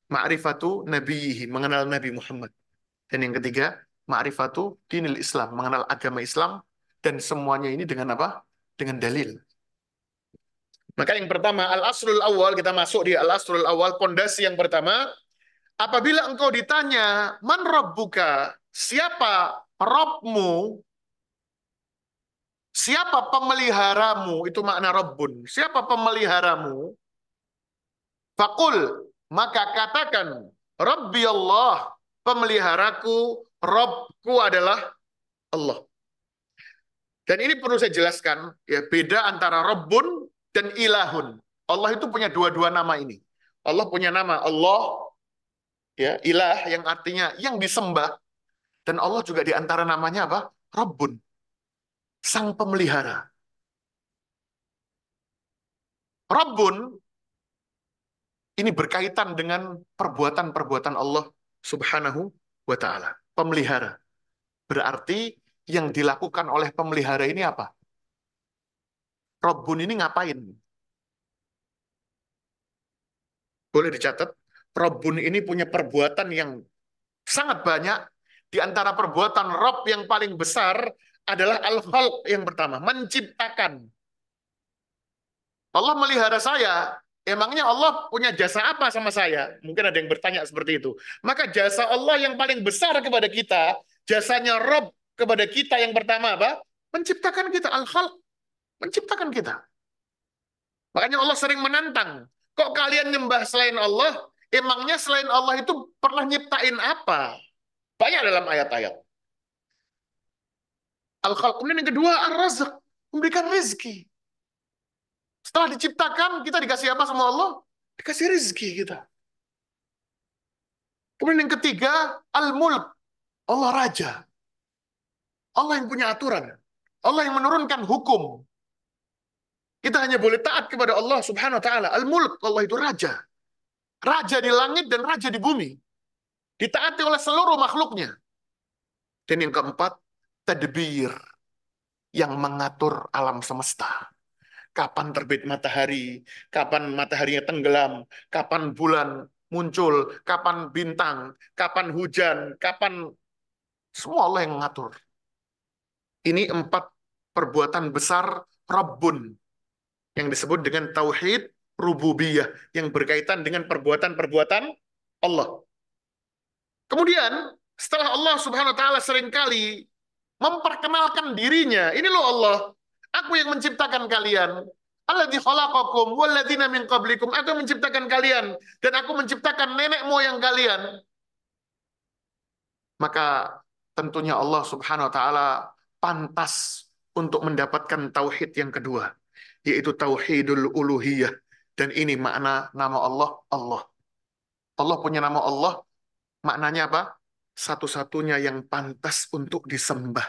ma'rifatu nabiyihi, mengenal Nabi Muhammad. Dan yang ketiga, ma'rifatu dinil Islam, mengenal agama Islam. Dan semuanya ini dengan apa? Dengan dalil. Maka yang pertama, al asrul awal, kita masuk di al asrul awal, pondasi yang pertama, Apabila engkau ditanya, man buka siapa robmu, siapa pemeliharamu, itu makna robbun, siapa pemeliharamu, fakul, maka katakan, Rabbi Allah, pemeliharaku, Robku adalah Allah. Dan ini perlu saya jelaskan, ya beda antara robbun dan Ilahun. Allah itu punya dua-dua nama ini. Allah punya nama Allah, ya ilah yang artinya yang disembah dan Allah juga diantara namanya apa Rabbun sang pemelihara Rabbun ini berkaitan dengan perbuatan-perbuatan Allah subhanahu wa ta'ala pemelihara berarti yang dilakukan oleh pemelihara ini apa Rabbun ini ngapain boleh dicatat Robun ini punya perbuatan yang sangat banyak. Di antara perbuatan Rob yang paling besar adalah al yang pertama, menciptakan. Allah melihara saya, Emangnya Allah punya jasa apa sama saya? Mungkin ada yang bertanya seperti itu. Maka jasa Allah yang paling besar kepada kita, jasanya Rob kepada kita yang pertama apa? Menciptakan kita, Al-Khalq. Menciptakan kita. Makanya Allah sering menantang. Kok kalian nyembah selain Allah? Emangnya selain Allah itu pernah nyiptain apa? Banyak dalam ayat-ayat. Al-Khalq. Kemudian yang kedua, ar razak Memberikan rezeki. Setelah diciptakan, kita dikasih apa sama Allah? Dikasih rezeki kita. Kemudian yang ketiga, Al-Mulk. Allah Raja. Allah yang punya aturan. Allah yang menurunkan hukum. Kita hanya boleh taat kepada Allah subhanahu wa ta'ala. Al-Mulk, Allah itu Raja raja di langit dan raja di bumi. Ditaati oleh seluruh makhluknya. Dan yang keempat, tadbir yang mengatur alam semesta. Kapan terbit matahari, kapan mataharinya tenggelam, kapan bulan muncul, kapan bintang, kapan hujan, kapan semua Allah yang mengatur. Ini empat perbuatan besar Rabbun yang disebut dengan tauhid rububiyah yang berkaitan dengan perbuatan-perbuatan Allah. Kemudian setelah Allah Subhanahu wa taala seringkali memperkenalkan dirinya, ini loh Allah, aku yang menciptakan kalian. Alladzi khalaqakum walladzina min aku menciptakan kalian dan aku menciptakan nenek moyang kalian. Maka tentunya Allah Subhanahu wa taala pantas untuk mendapatkan tauhid yang kedua, yaitu tauhidul uluhiyah, dan ini makna nama Allah, Allah. Allah punya nama Allah, maknanya apa? Satu-satunya yang pantas untuk disembah.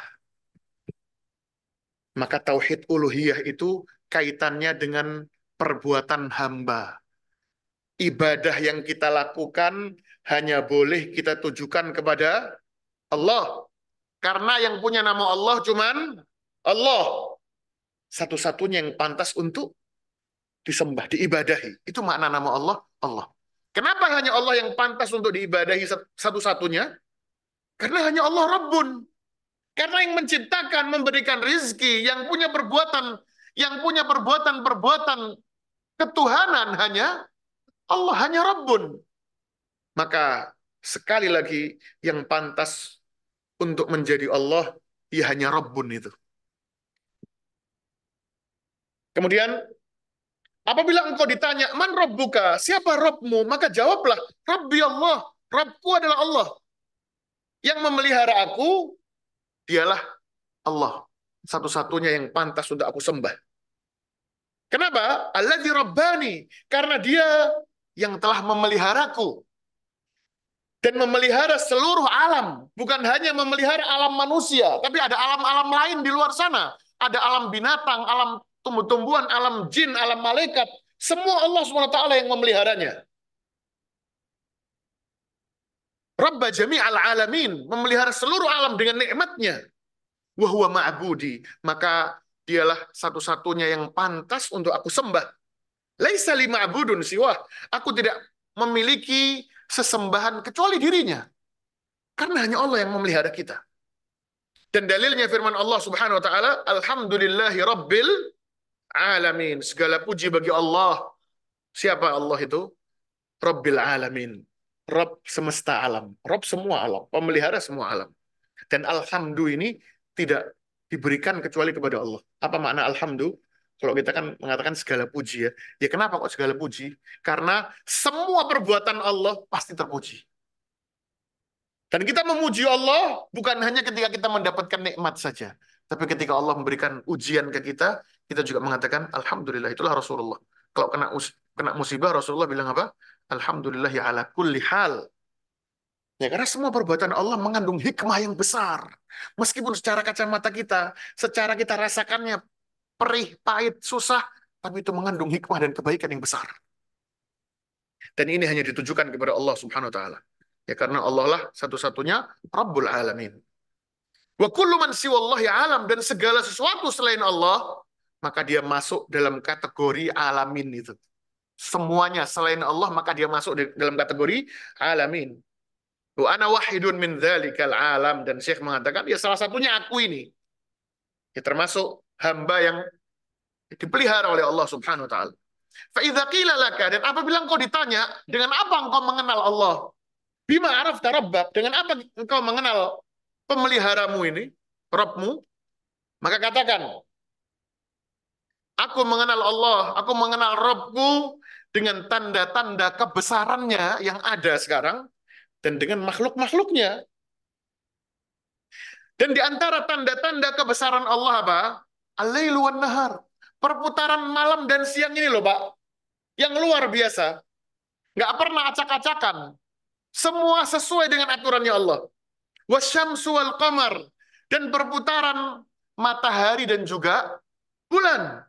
Maka tauhid uluhiyah itu kaitannya dengan perbuatan hamba. Ibadah yang kita lakukan hanya boleh kita tujukan kepada Allah. Karena yang punya nama Allah cuman Allah. Satu-satunya yang pantas untuk disembah, diibadahi. Itu makna nama Allah, Allah. Kenapa hanya Allah yang pantas untuk diibadahi satu-satunya? Karena hanya Allah Rabbun. Karena yang menciptakan, memberikan rizki, yang punya perbuatan, yang punya perbuatan-perbuatan ketuhanan hanya Allah, hanya Rabbun. Maka sekali lagi yang pantas untuk menjadi Allah, ya hanya Rabbun itu. Kemudian Apabila engkau ditanya, man robbuka, siapa robmu? Maka jawablah, Rabbi Allah, Rabbku adalah Allah. Yang memelihara aku, dialah Allah. Satu-satunya yang pantas untuk aku sembah. Kenapa? Allah di Rabbani. Karena dia yang telah memeliharaku. Dan memelihara seluruh alam. Bukan hanya memelihara alam manusia. Tapi ada alam-alam lain di luar sana. Ada alam binatang, alam tumbuh-tumbuhan, alam jin, alam malaikat, semua Allah SWT yang memeliharanya. Rabba jami'al alamin, memelihara seluruh alam dengan nikmatnya. Wahuwa ma'budi, maka dialah satu-satunya yang pantas untuk aku sembah. Laisa li ma'budun siwa, aku tidak memiliki sesembahan kecuali dirinya. Karena hanya Allah yang memelihara kita. Dan dalilnya firman Allah Subhanahu wa taala, alhamdulillahi rabbil alamin. Segala puji bagi Allah. Siapa Allah itu? Rabbil alamin. Rob semesta alam. Rob semua alam. Pemelihara semua alam. Dan alhamdu ini tidak diberikan kecuali kepada Allah. Apa makna alhamdu? Kalau kita kan mengatakan segala puji ya. Ya kenapa kok segala puji? Karena semua perbuatan Allah pasti terpuji. Dan kita memuji Allah bukan hanya ketika kita mendapatkan nikmat saja. Tapi ketika Allah memberikan ujian ke kita, kita juga mengatakan alhamdulillah itulah Rasulullah. Kalau kena kena musibah Rasulullah bilang apa? Alhamdulillah ya ala kulli hal. Ya karena semua perbuatan Allah mengandung hikmah yang besar. Meskipun secara kacamata kita, secara kita rasakannya perih, pahit, susah, tapi itu mengandung hikmah dan kebaikan yang besar. Dan ini hanya ditujukan kepada Allah Subhanahu wa taala. Ya karena Allah lah satu-satunya Rabbul Alamin. Wa kullu man siwallahi alam dan segala sesuatu selain Allah maka dia masuk dalam kategori alamin itu. Semuanya selain Allah maka dia masuk dalam kategori alamin. Wa ana wahidun min dzalikal alam dan Syekh mengatakan ya salah satunya aku ini. Ya termasuk hamba yang dipelihara oleh Allah Subhanahu wa taala. Fa idza qila laka dan apabila engkau ditanya dengan apa engkau mengenal Allah? Bima araf rabbak? dengan apa engkau mengenal pemeliharamu ini, Rabbmu? Maka katakan, Aku mengenal Allah, aku mengenal Robku dengan tanda-tanda kebesarannya yang ada sekarang dan dengan makhluk-makhluknya. Dan di antara tanda-tanda kebesaran Allah apa? Al-lailu wan nahar. Perputaran malam dan siang ini loh, Pak. Yang luar biasa. Nggak pernah acak-acakan. Semua sesuai dengan aturannya Allah. Wasyamsu wal qamar. Dan perputaran matahari dan juga bulan.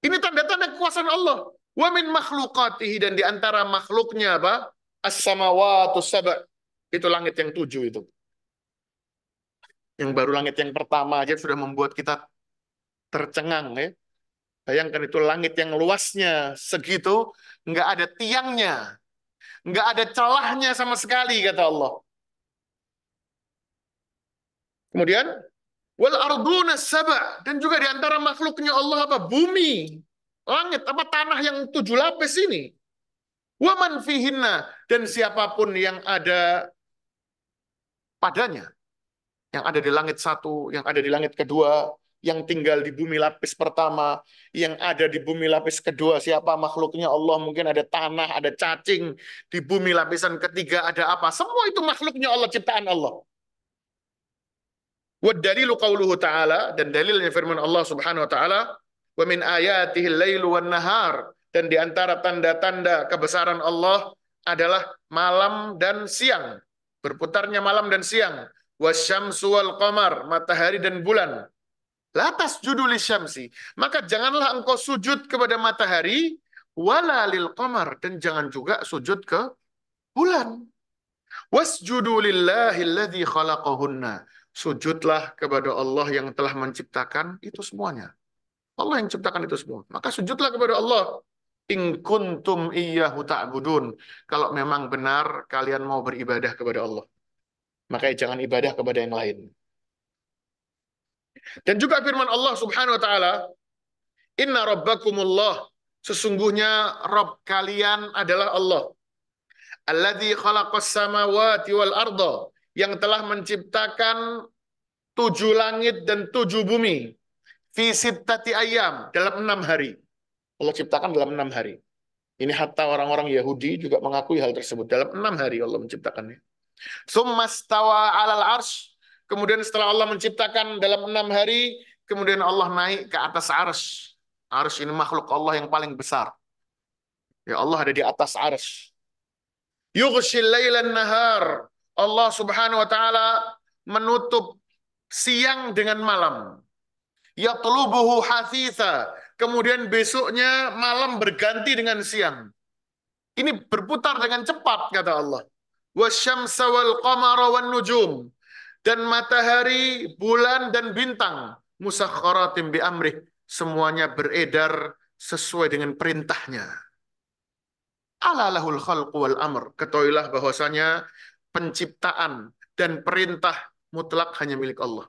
Ini tanda-tanda kekuasaan Allah. Wa min makhlukatihi dan di makhluknya apa? As-samawatu sab' itu langit yang tujuh itu. Yang baru langit yang pertama aja sudah membuat kita tercengang ya. Bayangkan itu langit yang luasnya segitu, nggak ada tiangnya, nggak ada celahnya sama sekali kata Allah. Kemudian Wal arduna saba. Dan juga di antara makhluknya Allah apa? Bumi. Langit. Apa tanah yang tujuh lapis ini. Waman fihinna. Dan siapapun yang ada padanya. Yang ada di langit satu, yang ada di langit kedua, yang tinggal di bumi lapis pertama, yang ada di bumi lapis kedua, siapa makhluknya Allah, mungkin ada tanah, ada cacing, di bumi lapisan ketiga ada apa, semua itu makhluknya Allah, ciptaan Allah. Wa dalilu qauluhu ta'ala dan dalilnya firman Allah Subhanahu wa taala, "Wa min ayatihi lailu wan nahar." Dan di antara tanda-tanda kebesaran Allah adalah malam dan siang. Berputarnya malam dan siang. Wasyamsu wal qamar, matahari dan bulan. Latas juduli syamsi. Maka janganlah engkau sujud kepada matahari, wala lil qamar. Dan jangan juga sujud ke bulan. Wasjudu lillahi alladhi khalaqahunna sujudlah kepada Allah yang telah menciptakan itu semuanya. Allah yang menciptakan itu semua. Maka sujudlah kepada Allah. In kuntum iyyahu ta'budun. Kalau memang benar kalian mau beribadah kepada Allah. maka jangan ibadah kepada yang lain. Dan juga firman Allah Subhanahu wa taala, "Inna rabbakumullah" Sesungguhnya Rabb kalian adalah Allah. Alladzi khalaqas samawati wal arda yang telah menciptakan tujuh langit dan tujuh bumi. Fisit tati ayam dalam enam hari. Allah ciptakan dalam enam hari. Ini hatta orang-orang Yahudi juga mengakui hal tersebut. Dalam enam hari Allah menciptakannya. Summastawa alal arsh. Kemudian setelah Allah menciptakan dalam enam hari, kemudian Allah naik ke atas arsh. Arsh ini makhluk Allah yang paling besar. Ya Allah ada di atas arsh. Yughshil laylan nahar. Allah Subhanahu wa taala menutup siang dengan malam. Ya telubuhu hasisa. Kemudian besoknya malam berganti dengan siang. Ini berputar dengan cepat kata Allah. Wasyamsa wal qamara wan nujum. Dan matahari, bulan dan bintang musakhkharatin bi amrih. Semuanya beredar sesuai dengan perintahnya. Alalahul khalqu wal amr. Ketahuilah bahwasanya penciptaan dan perintah mutlak hanya milik Allah.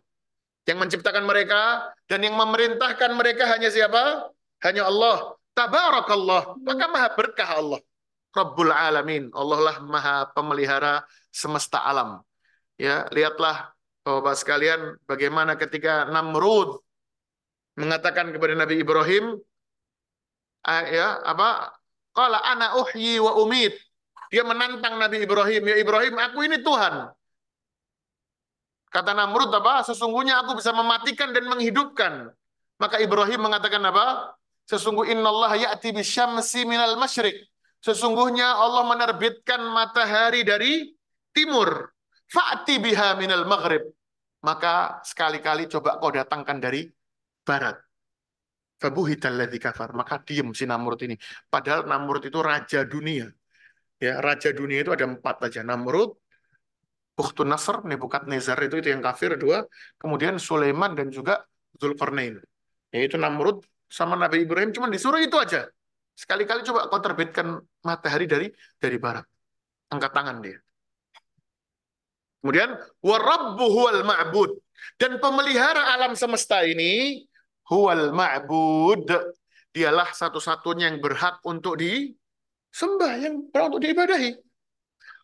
Yang menciptakan mereka dan yang memerintahkan mereka hanya siapa? Hanya Allah. Tabarakallah. Maka maha berkah Allah. Rabbul Alamin. Allah lah maha pemelihara semesta alam. Ya, lihatlah Bapak bapak sekalian bagaimana ketika Namrud mengatakan kepada Nabi Ibrahim ah, ya apa Kala ana uhyi wa Umid. Dia menantang Nabi Ibrahim, "Ya Ibrahim, aku ini Tuhan." Kata Namrud apa? Sesungguhnya aku bisa mematikan dan menghidupkan. Maka Ibrahim mengatakan apa? Sesungguh Allah ya'ti bisyamsi minal masyrik Sesungguhnya Allah menerbitkan matahari dari timur. Fa'ti biha minal maghrib. Maka sekali-kali coba kau datangkan dari barat. Fabuhi kafar. Maka diem si Namrud ini. Padahal Namrud itu raja dunia ya raja dunia itu ada empat aja Namrud Bukhtun Nasr Nebukadnezar itu itu yang kafir dua kemudian Sulaiman dan juga Zulkarnain yaitu Namrud sama Nabi Ibrahim cuma disuruh itu aja sekali-kali coba kau terbitkan matahari dari dari barat angkat tangan dia kemudian warabbu huwal ma'bud dan pemelihara alam semesta ini huwal ma'bud dialah satu-satunya yang berhak untuk di sembah yang perlu untuk diibadahi.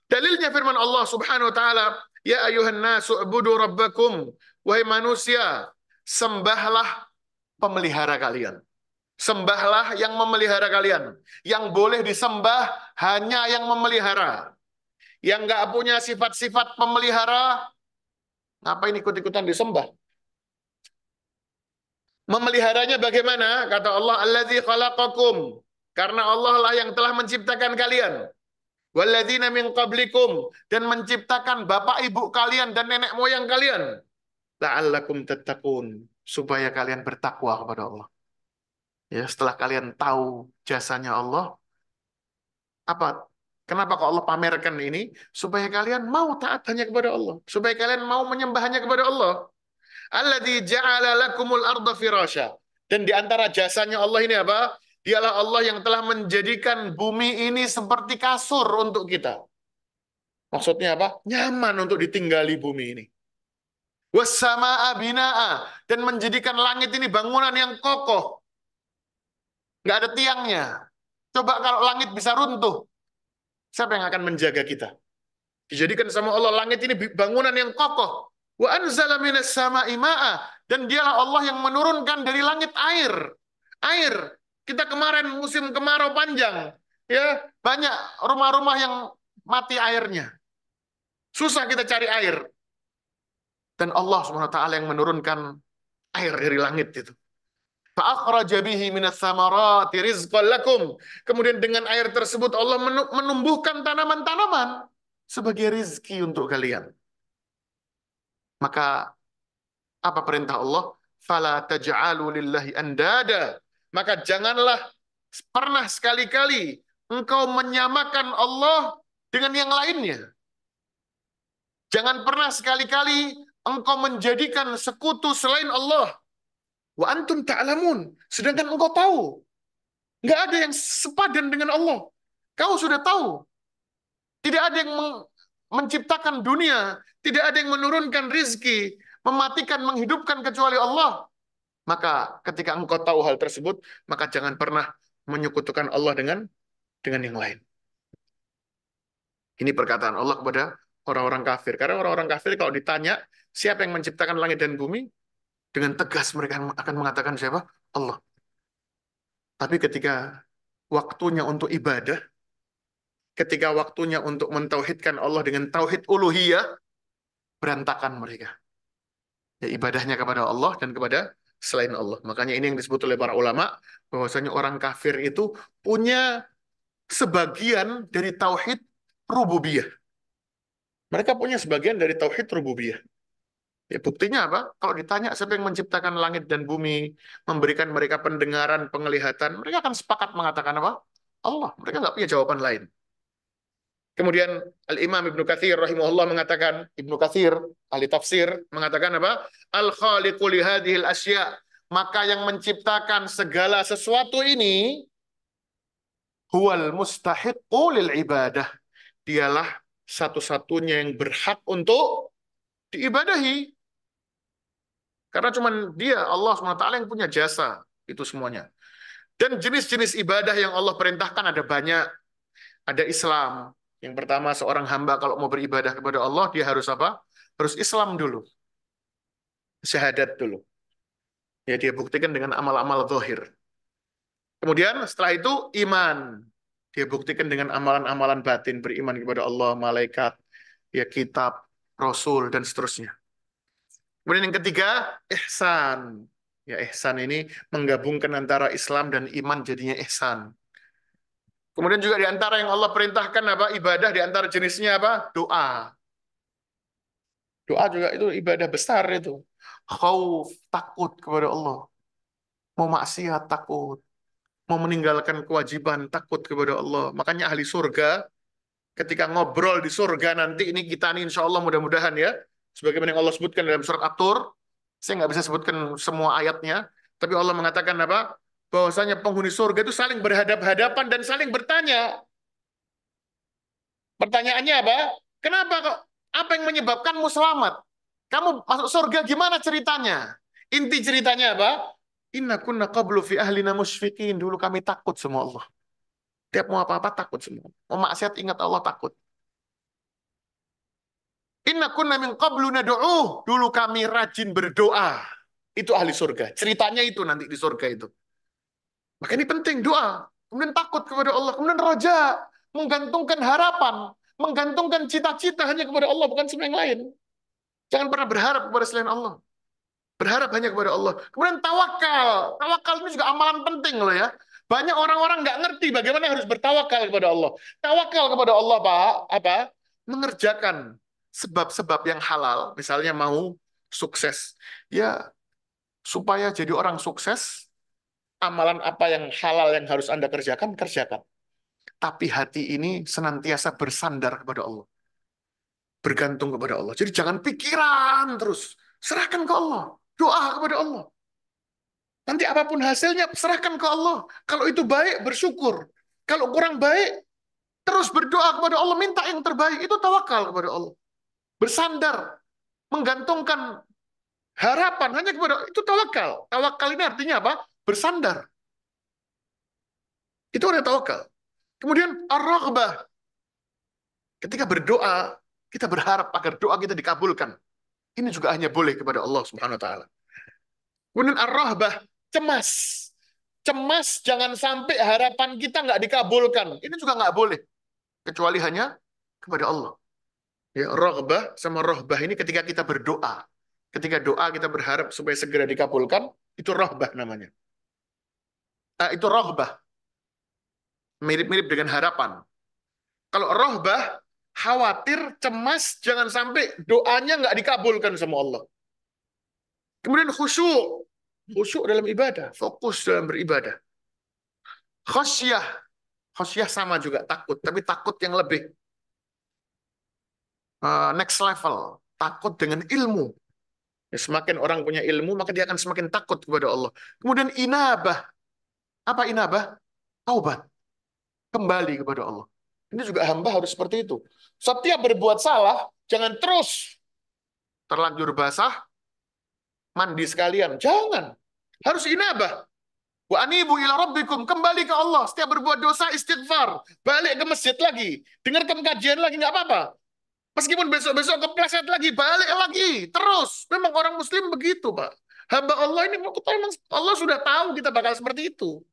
Dalilnya firman Allah Subhanahu wa taala, "Ya ayuhan nasu ibudu rabbakum." Wahai manusia, sembahlah pemelihara kalian. Sembahlah yang memelihara kalian. Yang boleh disembah hanya yang memelihara. Yang nggak punya sifat-sifat pemelihara, ngapain ikut-ikutan disembah? Memeliharanya bagaimana? Kata Allah, "Allazi khalaqakum karena Allah lah yang telah menciptakan kalian. Walladzina min qablikum. Dan menciptakan bapak ibu kalian dan nenek moyang kalian. La'allakum tattaqun. Supaya kalian bertakwa kepada Allah. Ya, setelah kalian tahu jasanya Allah, apa Kenapa kok Allah pamerkan ini? Supaya kalian mau taat hanya kepada Allah. Supaya kalian mau menyembah hanya kepada Allah. Alladzi ja'ala lakumul arda firasha. Dan di antara jasanya Allah ini apa? Dialah Allah yang telah menjadikan bumi ini seperti kasur untuk kita. Maksudnya apa? Nyaman untuk ditinggali bumi ini. abinaa Dan menjadikan langit ini bangunan yang kokoh. Nggak ada tiangnya. Coba kalau langit bisa runtuh. Siapa yang akan menjaga kita? Dijadikan sama Allah langit ini bangunan yang kokoh. Wa anzala minas Dan dialah Allah yang menurunkan dari langit air. Air kita kemarin musim kemarau panjang, ya banyak rumah-rumah yang mati airnya. Susah kita cari air. Dan Allah SWT yang menurunkan air dari langit itu. Kemudian dengan air tersebut Allah menumbuhkan tanaman-tanaman sebagai rizki untuk kalian. Maka apa perintah Allah? Fala taj'alu lillahi andada maka janganlah pernah sekali-kali engkau menyamakan Allah dengan yang lainnya. Jangan pernah sekali-kali engkau menjadikan sekutu selain Allah. Wa antum ta'lamun. Sedangkan engkau tahu. Enggak ada yang sepadan dengan Allah. Kau sudah tahu. Tidak ada yang menciptakan dunia. Tidak ada yang menurunkan rizki. Mematikan, menghidupkan kecuali Allah. Maka ketika engkau tahu hal tersebut, maka jangan pernah menyekutukan Allah dengan dengan yang lain. Ini perkataan Allah kepada orang-orang kafir. Karena orang-orang kafir kalau ditanya siapa yang menciptakan langit dan bumi, dengan tegas mereka akan mengatakan siapa? Allah. Tapi ketika waktunya untuk ibadah, ketika waktunya untuk mentauhidkan Allah dengan tauhid uluhiyah, berantakan mereka. Ya, ibadahnya kepada Allah dan kepada selain Allah. Makanya ini yang disebut oleh para ulama bahwasanya orang kafir itu punya sebagian dari tauhid rububiyah. Mereka punya sebagian dari tauhid rububiyah. Ya, buktinya apa? Kalau ditanya siapa yang menciptakan langit dan bumi, memberikan mereka pendengaran, penglihatan, mereka akan sepakat mengatakan apa? Allah. Mereka nggak punya jawaban lain. Kemudian Al-Imam Ibnu Katsir rahimahullah mengatakan, Ibnu Katsir ahli tafsir mengatakan apa? Al-Khaliqu li hadhil asya. Maka yang menciptakan segala sesuatu ini huwal mustahiqqu lil ibadah. Dialah satu-satunya yang berhak untuk diibadahi. Karena cuman dia Allah SWT yang punya jasa itu semuanya. Dan jenis-jenis ibadah yang Allah perintahkan ada banyak. Ada Islam, yang pertama, seorang hamba kalau mau beribadah kepada Allah, dia harus apa? Harus Islam dulu. Syahadat dulu. Ya, dia buktikan dengan amal-amal zahir. Kemudian setelah itu, iman. Dia buktikan dengan amalan-amalan batin, beriman kepada Allah, malaikat, ya kitab, rasul, dan seterusnya. Kemudian yang ketiga, ihsan. Ya, ihsan ini menggabungkan antara Islam dan iman jadinya ihsan. Kemudian juga di antara yang Allah perintahkan apa? Ibadah di antara jenisnya apa? Doa. Doa juga itu ibadah besar itu. Khauf, takut kepada Allah. Mau maksiat, takut. Mau meninggalkan kewajiban, takut kepada Allah. Makanya ahli surga, ketika ngobrol di surga nanti, ini kita nih insya Allah mudah-mudahan ya, sebagaimana yang Allah sebutkan dalam surat Atur, saya nggak bisa sebutkan semua ayatnya, tapi Allah mengatakan apa? bahwasanya penghuni surga itu saling berhadap-hadapan dan saling bertanya. Pertanyaannya apa? Kenapa kok apa yang menyebabkanmu selamat? Kamu masuk surga gimana ceritanya? Inti ceritanya apa? Inna kunna qablu fi ahlina musfiqin. Dulu kami takut semua Allah. Tiap mau apa-apa takut semua. Mau maksiat ingat Allah takut. Inna kunna min qablu nad'uh. Dulu kami rajin berdoa. Itu ahli surga. Ceritanya itu nanti di surga itu. Maka ini penting doa, kemudian takut kepada Allah, kemudian roja, menggantungkan harapan, menggantungkan cita-cita hanya kepada Allah bukan semua yang lain. Jangan pernah berharap kepada selain Allah. Berharap hanya kepada Allah. Kemudian tawakal. Tawakal ini juga amalan penting loh ya. Banyak orang-orang nggak ngerti bagaimana harus bertawakal kepada Allah. Tawakal kepada Allah Pak, apa? Mengerjakan sebab-sebab yang halal, misalnya mau sukses. Ya, supaya jadi orang sukses, amalan apa yang halal yang harus Anda kerjakan, kerjakan. Tapi hati ini senantiasa bersandar kepada Allah. Bergantung kepada Allah. Jadi jangan pikiran terus. Serahkan ke Allah. Doa kepada Allah. Nanti apapun hasilnya, serahkan ke Allah. Kalau itu baik, bersyukur. Kalau kurang baik, terus berdoa kepada Allah. Minta yang terbaik. Itu tawakal kepada Allah. Bersandar. Menggantungkan harapan hanya kepada Allah. itu tawakal. Tawakal ini artinya apa? bersandar. Itu ada tawakal. Kemudian ar Ketika berdoa, kita berharap agar doa kita dikabulkan. Ini juga hanya boleh kepada Allah Subhanahu wa taala. Kemudian ar-rahbah, cemas. Cemas jangan sampai harapan kita nggak dikabulkan. Ini juga nggak boleh. Kecuali hanya kepada Allah. Ya, rohbah sama rohbah ini ketika kita berdoa. Ketika doa kita berharap supaya segera dikabulkan, itu rohbah namanya. Eh, itu rohbah. Mirip-mirip dengan harapan. Kalau rohbah, khawatir, cemas, jangan sampai doanya nggak dikabulkan sama Allah. Kemudian khusyuk. Khusyuk dalam ibadah. Fokus dalam beribadah. Khosyah. Khosyah sama juga, takut. Tapi takut yang lebih. Uh, next level. Takut dengan ilmu. Ya, semakin orang punya ilmu, maka dia akan semakin takut kepada Allah. Kemudian inabah, apa inabah? Taubat. Kembali kepada Allah. Ini juga hamba harus seperti itu. Setiap berbuat salah, jangan terus terlanjur basah, mandi sekalian. Jangan. Harus inabah. Wa anibu ila rabbikum. Kembali ke Allah. Setiap berbuat dosa, istighfar. Balik ke masjid lagi. Dengarkan kajian lagi, nggak apa-apa. Meskipun besok-besok kepleset lagi, balik lagi. Terus. Memang orang muslim begitu, Pak. Hamba Allah ini, kita memang Allah sudah tahu kita bakal seperti itu.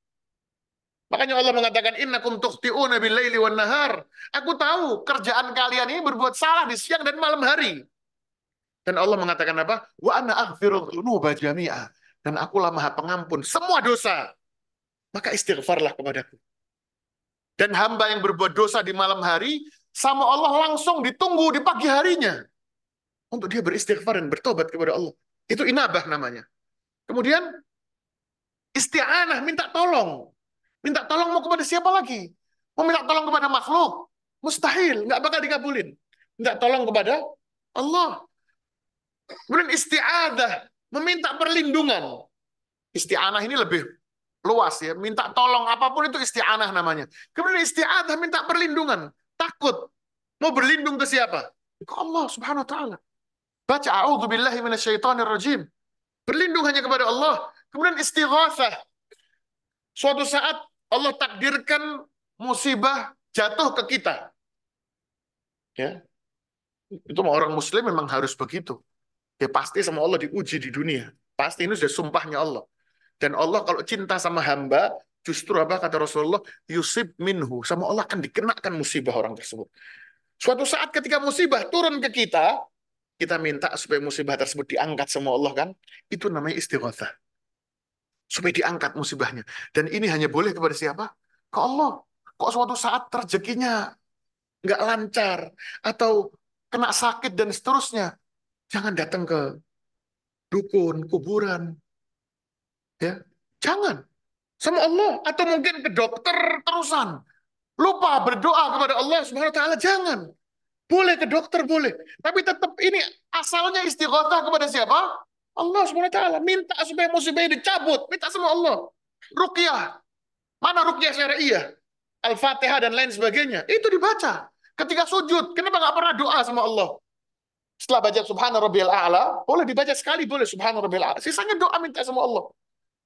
Makanya Allah mengatakan innakum tukhti'una bil laili wan nahar. Aku tahu kerjaan kalian ini berbuat salah di siang dan malam hari. Dan Allah mengatakan apa? Wa ana aghfirul dzunuba jami'a. Dan akulah Maha Pengampun semua dosa. Maka istighfarlah kepadaku. Dan hamba yang berbuat dosa di malam hari sama Allah langsung ditunggu di pagi harinya untuk dia beristighfar dan bertobat kepada Allah. Itu inabah namanya. Kemudian isti'anah minta tolong Minta tolong mau kepada siapa lagi? Mau minta tolong kepada makhluk? Mustahil, nggak bakal dikabulin. Minta tolong kepada Allah. Kemudian isti'adah, meminta perlindungan. Isti'anah ini lebih luas ya. Minta tolong apapun itu isti'anah namanya. Kemudian isti'adah minta perlindungan. Takut. Mau berlindung ke siapa? Ke Allah subhanahu wa ta'ala. Baca a'udhu billahi minasyaitanir rajim. Berlindung hanya kepada Allah. Kemudian istighathah. Suatu saat Allah takdirkan musibah jatuh ke kita. Ya. Itu orang muslim memang harus begitu. Dia ya pasti sama Allah diuji di dunia. Pasti ini sudah sumpahnya Allah. Dan Allah kalau cinta sama hamba, justru apa kata Rasulullah, yusib minhu. Sama Allah akan dikenakan musibah orang tersebut. Suatu saat ketika musibah turun ke kita, kita minta supaya musibah tersebut diangkat sama Allah kan? Itu namanya istighatsah supaya diangkat musibahnya. Dan ini hanya boleh kepada siapa? Ke Allah. Kok suatu saat rezekinya nggak lancar atau kena sakit dan seterusnya, jangan datang ke dukun, kuburan. Ya, jangan. Sama Allah atau mungkin ke dokter terusan. Lupa berdoa kepada Allah Subhanahu wa taala, jangan. Boleh ke dokter boleh, tapi tetap ini asalnya istighotah kepada siapa? Allah SWT minta supaya musibah dicabut. Minta sama Allah. Rukyah. Mana rukyah syariah? Al-Fatihah dan lain sebagainya. Itu dibaca. Ketika sujud. Kenapa nggak pernah doa sama Allah? Setelah baca subhanahu Rabbil A'la, boleh dibaca sekali, boleh subhanahu Rabbil A'la. Sisanya doa minta sama Allah.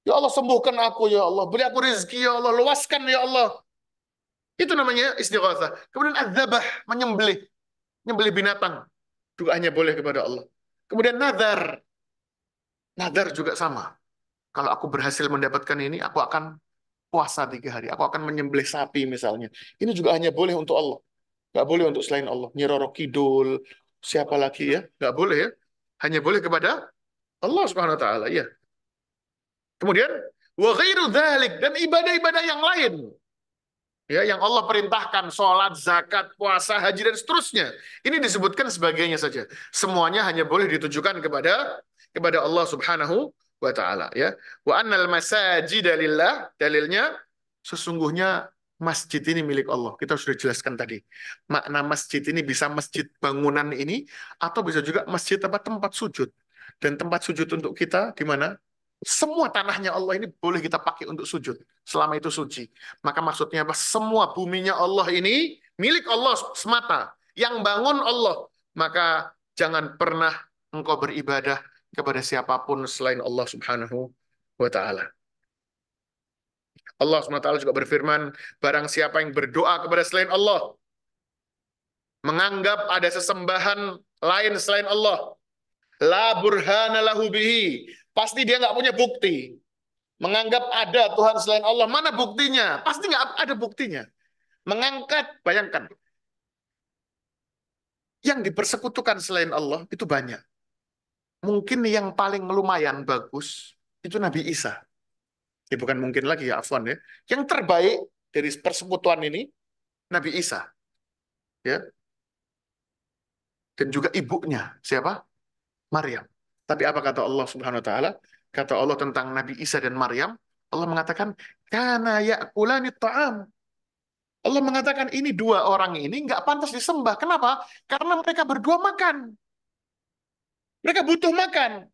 Ya Allah sembuhkan aku ya Allah, beri aku rezeki ya Allah, luaskan ya Allah. Itu namanya istighatha Kemudian azabah menyembelih, menyembelih binatang. Doanya boleh kepada Allah. Kemudian nazar, Nadar juga sama. Kalau aku berhasil mendapatkan ini, aku akan puasa tiga hari. Aku akan menyembelih sapi misalnya. Ini juga hanya boleh untuk Allah. Gak boleh untuk selain Allah. Nyiroro Kidul, siapa lagi ya? Gak boleh ya. Hanya boleh kepada Allah Subhanahu wa taala, ya. Kemudian wa ghairu dan ibadah-ibadah yang lain. Ya, yang Allah perintahkan Sholat, zakat, puasa, haji dan seterusnya. Ini disebutkan sebagainya saja. Semuanya hanya boleh ditujukan kepada kepada Allah Subhanahu wa taala ya. Wa annal masajida lillah dalilnya sesungguhnya masjid ini milik Allah. Kita sudah jelaskan tadi. Makna masjid ini bisa masjid bangunan ini atau bisa juga masjid tempat tempat sujud. Dan tempat sujud untuk kita di mana? Semua tanahnya Allah ini boleh kita pakai untuk sujud selama itu suci. Maka maksudnya apa? Semua buminya Allah ini milik Allah semata. Yang bangun Allah. Maka jangan pernah engkau beribadah kepada siapapun selain Allah Subhanahu wa taala. Allah SWT juga berfirman, barang siapa yang berdoa kepada selain Allah, menganggap ada sesembahan lain selain Allah, la burhana lahu bihi, pasti dia nggak punya bukti. Menganggap ada Tuhan selain Allah, mana buktinya? Pasti nggak ada buktinya. Mengangkat, bayangkan. Yang dipersekutukan selain Allah itu banyak mungkin yang paling lumayan bagus itu Nabi Isa. Ya, bukan mungkin lagi ya, Afwan ya. Yang terbaik dari persekutuan ini Nabi Isa. Ya. Dan juga ibunya siapa? Maryam. Tapi apa kata Allah Subhanahu wa taala? Kata Allah tentang Nabi Isa dan Maryam, Allah mengatakan karena ya'kulani ta'am. Allah mengatakan ini dua orang ini nggak pantas disembah. Kenapa? Karena mereka berdua makan. Mereka butuh makan.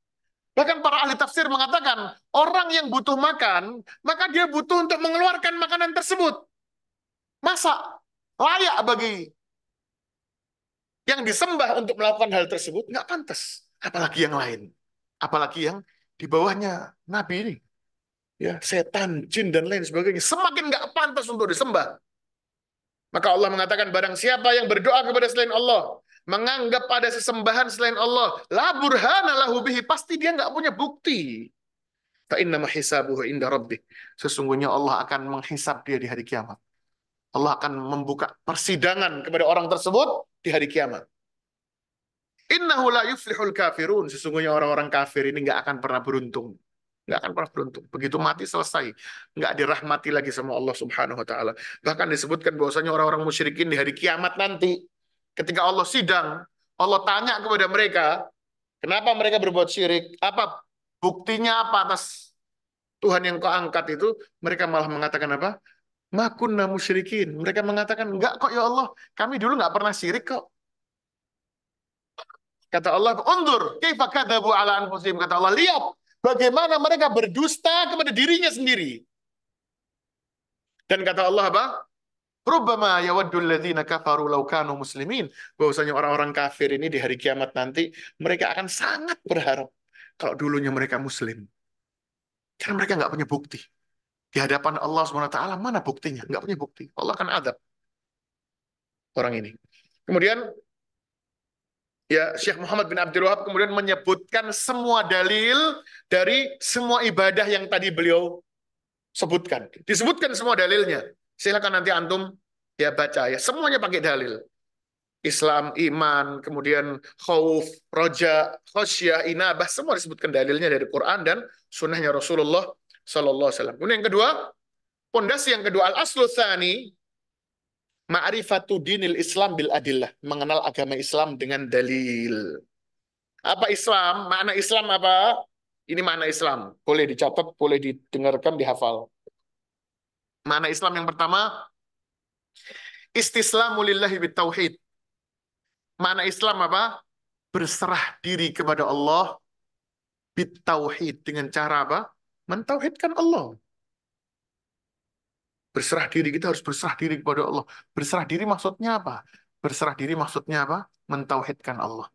Bahkan para ahli tafsir mengatakan, orang yang butuh makan, maka dia butuh untuk mengeluarkan makanan tersebut. Masa layak bagi yang disembah untuk melakukan hal tersebut? Nggak pantas. Apalagi yang lain. Apalagi yang di bawahnya Nabi ini. Ya, setan, jin, dan lain sebagainya. Semakin nggak pantas untuk disembah. Maka Allah mengatakan, barang siapa yang berdoa kepada selain Allah, menganggap ada sesembahan selain Allah, la burhana lahu bihi, pasti dia nggak punya bukti. Fa innama hisabuhu inda Sesungguhnya Allah akan menghisap dia di hari kiamat. Allah akan membuka persidangan kepada orang tersebut di hari kiamat. Innahu la kafirun. Sesungguhnya orang-orang kafir ini nggak akan pernah beruntung. Nggak akan pernah beruntung. Begitu mati selesai. Nggak dirahmati lagi sama Allah subhanahu wa ta'ala. Bahkan disebutkan bahwasanya orang-orang musyrikin di hari kiamat nanti Ketika Allah sidang, Allah tanya kepada mereka, kenapa mereka berbuat syirik? Apa buktinya apa atas Tuhan yang kau angkat itu? Mereka malah mengatakan apa? Makunna musyrikin. Mereka mengatakan, enggak kok ya Allah, kami dulu enggak pernah syirik kok. Kata Allah, undur, kaifa kadabu ala anfusihim. Kata Allah, lihat bagaimana mereka berdusta kepada dirinya sendiri. Dan kata Allah apa? Rubbama yawaddu ladzina kafaru law kanu muslimin. Bahwasanya orang-orang kafir ini di hari kiamat nanti mereka akan sangat berharap kalau dulunya mereka muslim. Karena mereka nggak punya bukti. Di hadapan Allah SWT, mana buktinya? Nggak punya bukti. Allah akan adab orang ini. Kemudian ya Syekh Muhammad bin Abdul Wahab kemudian menyebutkan semua dalil dari semua ibadah yang tadi beliau sebutkan. Disebutkan semua dalilnya. Silakan nanti antum ya baca ya. Semuanya pakai dalil. Islam, iman, kemudian khauf, roja, khosyah, inabah, semua disebutkan dalilnya dari Quran dan sunnahnya Rasulullah Sallallahu Alaihi Wasallam. Kemudian yang kedua, pondasi yang kedua al aslu thani ma'rifatu dinil Islam bil adillah, mengenal agama Islam dengan dalil. Apa Islam? mana Islam apa? Ini mana Islam. Boleh dicatat, boleh didengarkan, dihafal mana nah, Islam yang pertama, istislamu lillahi bitauhid. mana nah, Islam apa? Berserah diri kepada Allah bitauhid dengan cara apa? Mentauhidkan Allah. Berserah diri kita harus berserah diri kepada Allah. Berserah diri maksudnya apa? Berserah diri maksudnya apa? Mentauhidkan Allah.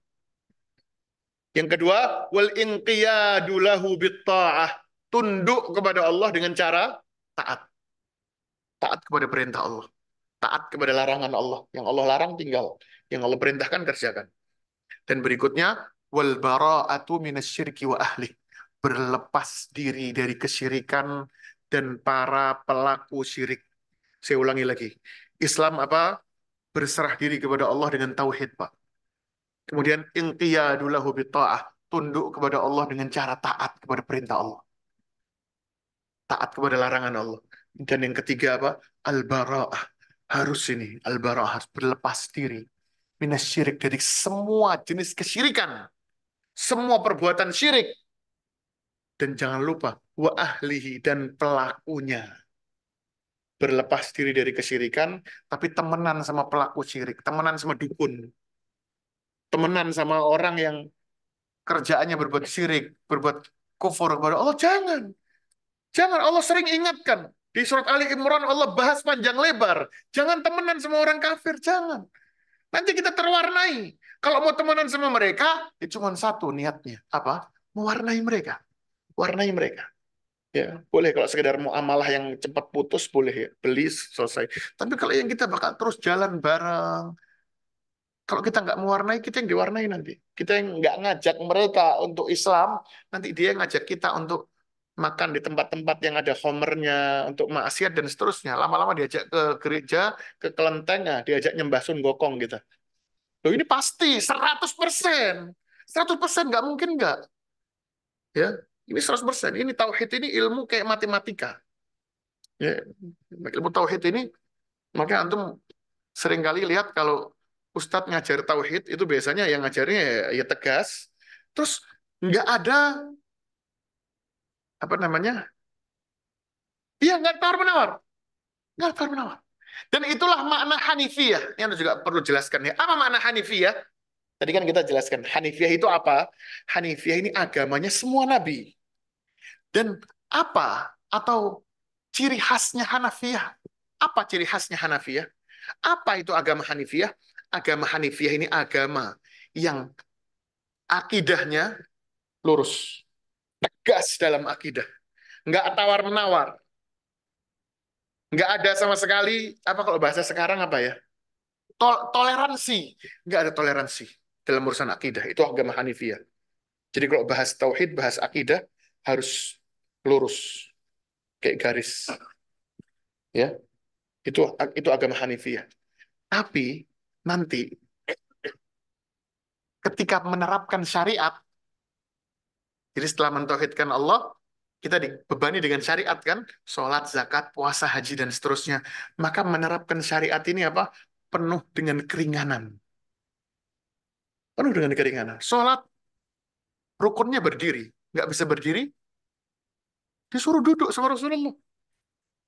Yang kedua, wal inqiyadu lahu bitta'ah. Tunduk kepada Allah dengan cara taat taat kepada perintah Allah, taat kepada larangan Allah. Yang Allah larang tinggal, yang Allah perintahkan kerjakan. Dan berikutnya wal bara'atu minasyirki wa ahli. Berlepas diri dari kesyirikan dan para pelaku syirik. Saya ulangi lagi. Islam apa? Berserah diri kepada Allah dengan tauhid, Pak. Kemudian inqiyadulahu bita'ah, tunduk kepada Allah dengan cara taat kepada perintah Allah. Taat kepada larangan Allah. Dan yang ketiga apa? Al-bara'ah. Harus ini, al-bara'ah harus berlepas diri. Minas syirik dari semua jenis kesyirikan. Semua perbuatan syirik. Dan jangan lupa, wa ahlihi dan pelakunya. Berlepas diri dari kesyirikan, tapi temenan sama pelaku syirik, temenan sama dukun. Temenan sama orang yang kerjaannya berbuat syirik, berbuat kufur kepada Allah. Jangan. Jangan Allah sering ingatkan. Di surat Ali Imran Allah bahas panjang lebar. Jangan temenan sama orang kafir, jangan. Nanti kita terwarnai. Kalau mau temenan sama mereka, ya cuma satu niatnya. Apa? Mewarnai mereka. Warnai mereka. Ya, boleh kalau sekedar mau amalah yang cepat putus boleh ya, beli selesai. Tapi kalau yang kita bakal terus jalan bareng, kalau kita nggak mewarnai, kita yang diwarnai nanti. Kita yang nggak ngajak mereka untuk Islam, nanti dia ngajak kita untuk makan di tempat-tempat yang ada homernya untuk maksiat dan seterusnya. Lama-lama diajak ke gereja, ke kelenteng, nah, diajak nyembah Sun Gokong gitu. Loh ini pasti 100%. 100% nggak mungkin nggak. Ya, ini 100%. Ini tauhid ini ilmu kayak matematika. Ya, ilmu tauhid ini makanya antum seringkali lihat kalau Ustadz ngajar tauhid itu biasanya yang ngajarnya ya, ya tegas, terus nggak ada apa namanya? Dia nggak tawar menawar. Nggak tawar menawar. Dan itulah makna Hanifiyah. Ini Anda juga perlu jelaskan ya. Apa makna Hanifiyah? Tadi kan kita jelaskan, Hanifiyah itu apa? Hanifiyah ini agamanya semua nabi. Dan apa atau ciri khasnya Hanafiyah? Apa ciri khasnya Hanafiyah? Apa itu agama Hanifiyah? Agama Hanifiyah ini agama yang akidahnya lurus tegas dalam akidah. Nggak tawar-menawar. Nggak ada sama sekali, apa kalau bahasa sekarang apa ya? Tol toleransi. Nggak ada toleransi dalam urusan akidah. Itu agama Hanifiyah. Jadi kalau bahas tauhid, bahas akidah, harus lurus. Kayak garis. Ya, itu itu agama Hanifiyah. Tapi nanti ketika menerapkan syariat jadi setelah mentauhidkan Allah, kita dibebani dengan syariat kan, sholat, zakat, puasa, haji, dan seterusnya. Maka menerapkan syariat ini apa? Penuh dengan keringanan. Penuh dengan keringanan. Sholat, rukunnya berdiri. Nggak bisa berdiri, disuruh duduk sama Rasulullah.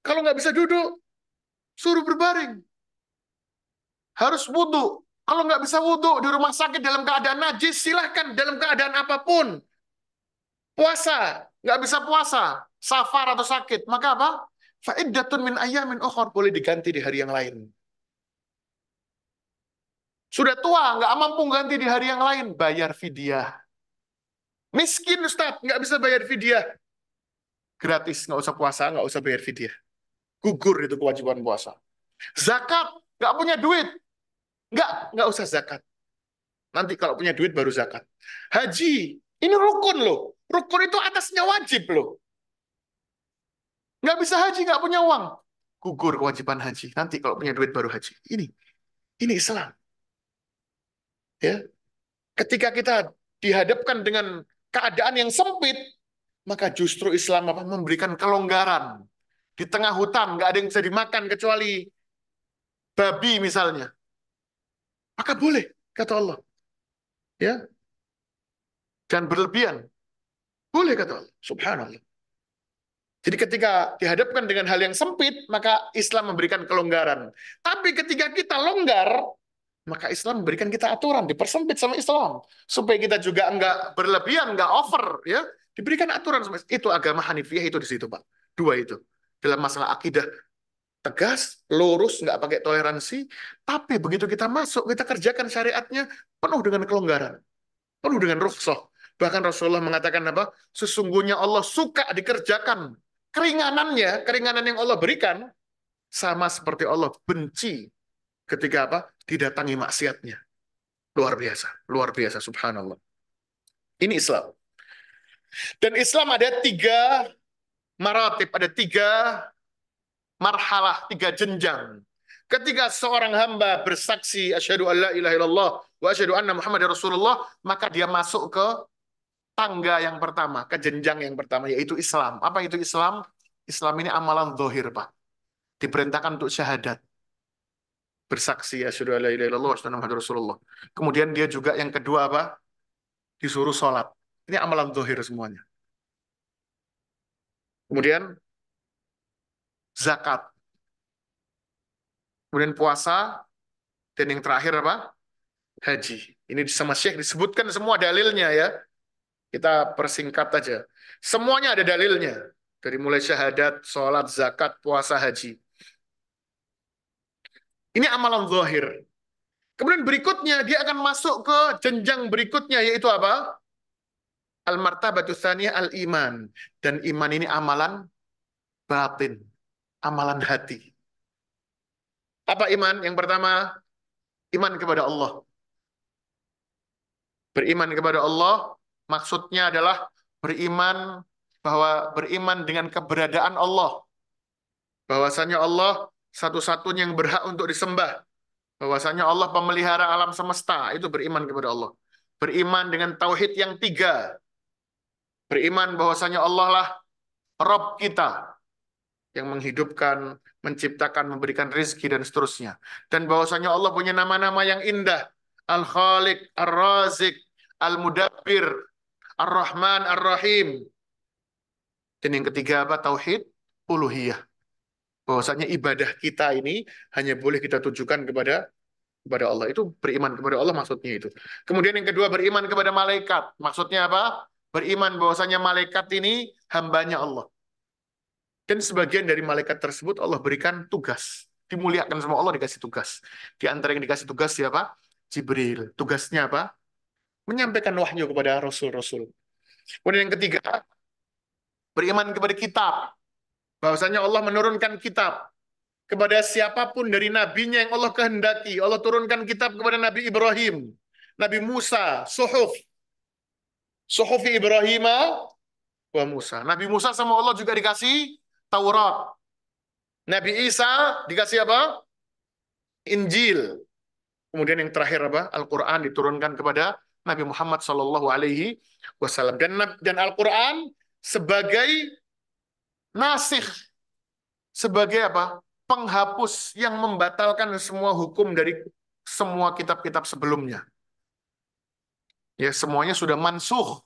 Kalau nggak bisa duduk, suruh berbaring. Harus wudhu, kalau nggak bisa wudhu di rumah sakit dalam keadaan najis, silahkan dalam keadaan apapun. Puasa, nggak bisa puasa, safar atau sakit, maka apa? Faidatun min ayamin ukhor, boleh diganti di hari yang lain. Sudah tua, nggak mampu ganti di hari yang lain, bayar fidyah. Miskin Ustaz, nggak bisa bayar fidyah. Gratis, nggak usah puasa, nggak usah bayar fidyah. Gugur itu kewajiban puasa. Zakat, nggak punya duit. Nggak, nggak usah zakat. Nanti kalau punya duit baru zakat. Haji, ini rukun loh. Rukun itu atasnya wajib loh. Nggak bisa haji, nggak punya uang. Gugur kewajiban haji. Nanti kalau punya duit baru haji. Ini. Ini Islam. Ya. Ketika kita dihadapkan dengan keadaan yang sempit, maka justru Islam apa memberikan kelonggaran. Di tengah hutan nggak ada yang bisa dimakan kecuali babi misalnya. Maka boleh, kata Allah. Ya. Dan berlebihan. Boleh kata Allah. Subhanallah. Jadi ketika dihadapkan dengan hal yang sempit, maka Islam memberikan kelonggaran. Tapi ketika kita longgar, maka Islam memberikan kita aturan, dipersempit sama Islam. Supaya kita juga enggak berlebihan, enggak over. ya Diberikan aturan. Sama itu agama Hanifiyah itu di situ, Pak. Dua itu. Dalam masalah akidah, tegas, lurus, enggak pakai toleransi. Tapi begitu kita masuk, kita kerjakan syariatnya penuh dengan kelonggaran. Penuh dengan rukhsah. Bahkan Rasulullah mengatakan apa? Sesungguhnya Allah suka dikerjakan. Keringanannya, keringanan yang Allah berikan, sama seperti Allah benci ketika apa? Didatangi maksiatnya. Luar biasa, luar biasa, subhanallah. Ini Islam. Dan Islam ada tiga maratib, ada tiga marhalah, tiga jenjang. Ketika seorang hamba bersaksi asyhadu alla ilaha illallah wa asyhadu anna muhammadar rasulullah, maka dia masuk ke tangga yang pertama, ke jenjang yang pertama, yaitu Islam. Apa itu Islam? Islam ini amalan zohir, Pak. Diperintahkan untuk syahadat. Bersaksi, ya alla ilaha illallah, rasulullah. Kemudian dia juga yang kedua pak, Disuruh sholat. Ini amalan zohir semuanya. Kemudian zakat. Kemudian puasa. Dan yang terakhir apa? Haji. Ini sama Syekh disebutkan semua dalilnya ya. Kita persingkat aja. Semuanya ada dalilnya. Dari mulai syahadat, sholat, zakat, puasa, haji. Ini amalan zahir. Kemudian berikutnya, dia akan masuk ke jenjang berikutnya, yaitu apa? Al-martabatu al-iman. Dan iman ini amalan batin. Amalan hati. Apa iman? Yang pertama, iman kepada Allah. Beriman kepada Allah Maksudnya adalah beriman bahwa beriman dengan keberadaan Allah. Bahwasanya Allah satu-satunya yang berhak untuk disembah. Bahwasanya Allah pemelihara alam semesta, itu beriman kepada Allah. Beriman dengan tauhid yang tiga. Beriman bahwasanya Allah lah Rob kita yang menghidupkan, menciptakan, memberikan rezeki dan seterusnya. Dan bahwasanya Allah punya nama-nama yang indah. Al-Khaliq, al razik Al-Mudabbir, Ar-Rahman Ar-Rahim. Dan yang ketiga apa? Tauhid uluhiyah. Bahwasanya ibadah kita ini hanya boleh kita tujukan kepada kepada Allah. Itu beriman kepada Allah maksudnya itu. Kemudian yang kedua beriman kepada malaikat. Maksudnya apa? Beriman bahwasanya malaikat ini hambanya Allah. Dan sebagian dari malaikat tersebut Allah berikan tugas. Dimuliakan semua Allah dikasih tugas. Di antara yang dikasih tugas siapa? Jibril. Tugasnya apa? menyampaikan wahyu kepada rasul-rasul. Kemudian yang ketiga, beriman kepada kitab. Bahwasanya Allah menurunkan kitab kepada siapapun dari nabinya yang Allah kehendaki. Allah turunkan kitab kepada Nabi Ibrahim, Nabi Musa, suhuf. Suhufi Ibrahim wa Musa. Nabi Musa sama Allah juga dikasih Taurat. Nabi Isa dikasih apa? Injil. Kemudian yang terakhir apa? Al-Quran diturunkan kepada Nabi Muhammad Shallallahu Alaihi Wasallam dan dan Al-Quran sebagai nasikh sebagai apa penghapus yang membatalkan semua hukum dari semua kitab-kitab sebelumnya ya semuanya sudah mansuh